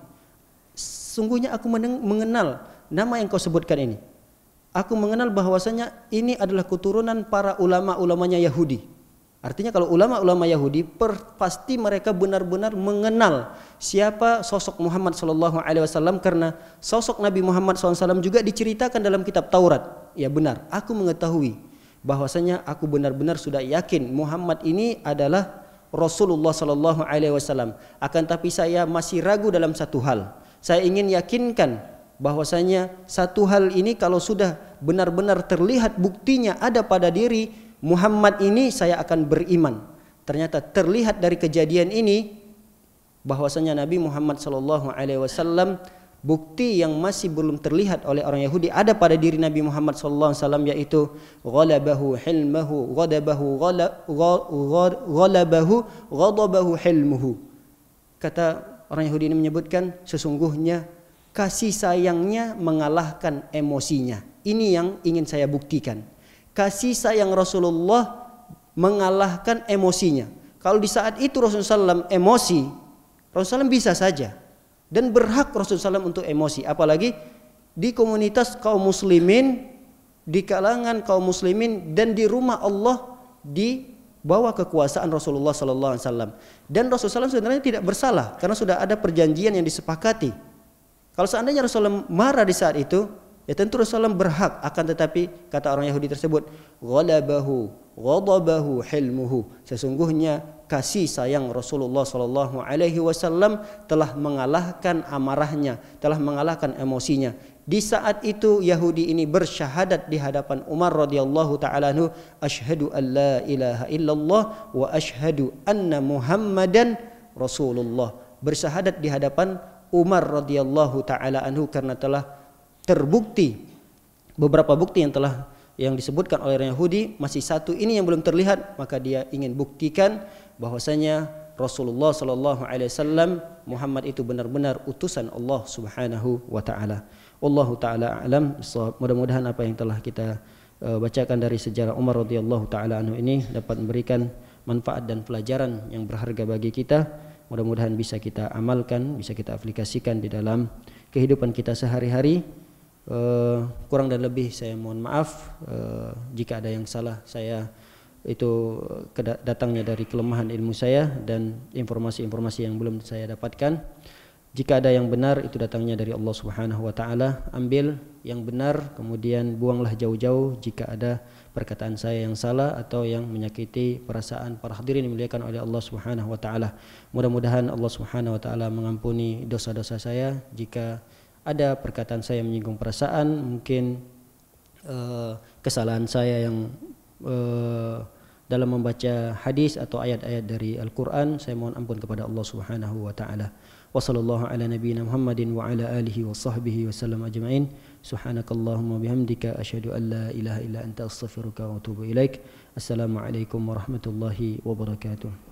Sungguhnya aku mengenal nama yang kau sebutkan ini. Aku mengenal bahwasanya ini adalah keturunan para ulama-ulamanya Yahudi Artinya kalau ulama-ulama Yahudi per, pasti mereka benar-benar mengenal siapa sosok Muhammad Shallallahu Alaihi Wasallam karena sosok Nabi Muhammad SAW juga diceritakan dalam kitab Taurat. Ya benar, aku mengetahui bahwasanya aku benar-benar sudah yakin Muhammad ini adalah Rasulullah Shallallahu Alaihi Wasallam. Akan tapi saya masih ragu dalam satu hal. Saya ingin yakinkan bahwasanya satu hal ini kalau sudah benar-benar terlihat buktinya ada pada diri Muhammad ini saya akan beriman. Ternyata terlihat dari kejadian ini bahwasanya Nabi Muhammad saw Alaihi Wasallam bukti yang masih belum terlihat oleh orang Yahudi ada pada diri Nabi Muhammad sallallahu Alaihi Wasallam yaitu ghalabahu hilmuhu ghadabahu ghalabahu ghadabahu hilmuhu kata orang Yahudi ini menyebutkan sesungguhnya kasih sayangnya mengalahkan emosinya ini yang ingin saya buktikan kasih sayang Rasulullah mengalahkan emosinya. Kalau di saat itu Rasulullah SAW emosi, Rasulullah SAW bisa saja dan berhak Rasulullah SAW untuk emosi. Apalagi di komunitas kaum muslimin, di kalangan kaum muslimin dan di rumah Allah di bawah kekuasaan Rasulullah SAW. Dan Rasulullah SAW sebenarnya tidak bersalah karena sudah ada perjanjian yang disepakati. Kalau seandainya Rasulullah marah di saat itu, Ya tentu Rasulullah berhak akan tetapi kata orang Yahudi tersebut ghalabahu ghadabahu hilmuhu sesungguhnya kasih sayang Rasulullah sallallahu alaihi wasallam telah mengalahkan amarahnya telah mengalahkan emosinya di saat itu Yahudi ini bersyahadat di hadapan Umar radhiyallahu taala anhu asyhadu an la ilaha illallah wa asyhadu anna Muhammadan Rasulullah bersyahadat di hadapan Umar radhiyallahu taala anhu karena telah terbukti beberapa bukti yang telah yang disebutkan oleh orang Yahudi masih satu ini yang belum terlihat maka dia ingin buktikan bahwasanya Rasulullah sallallahu alaihi wasallam Muhammad itu benar-benar utusan Allah Subhanahu wa taala. Allah taala alam. Mudah-mudahan apa yang telah kita eh, bacakan dari sejarah Umar radhiyallahu taala anhu ini dapat memberikan manfaat dan pelajaran yang berharga bagi kita. Mudah-mudahan bisa kita amalkan, bisa kita aplikasikan di dalam kehidupan kita sehari-hari. Eh, kurang dan lebih saya mohon maaf uh, jika ada yang salah saya itu datangnya dari kelemahan ilmu saya dan informasi-informasi yang belum saya dapatkan. Jika ada yang benar itu datangnya dari Allah Subhanahu wa taala. Ambil yang benar kemudian buanglah jauh-jauh jika ada perkataan saya yang salah atau yang menyakiti perasaan para hadirin dimuliakan oleh Allah Subhanahu wa taala. Mudah-mudahan Allah Subhanahu wa taala mengampuni dosa-dosa saya jika ada perkataan saya menyinggung perasaan mungkin uh, kesalahan saya yang uh, dalam membaca hadis atau ayat-ayat dari Al-Quran saya mohon ampun kepada Allah Subhanahu wa taala wa sallallahu ala nabiyyina Muhammadin wa ala alihi wa sahbihi wa sallam ajma'in subhanakallahumma bihamdika ashhadu an la ilaha illa anta astaghfiruka wa atubu ilaik assalamu alaikum warahmatullahi wabarakatuh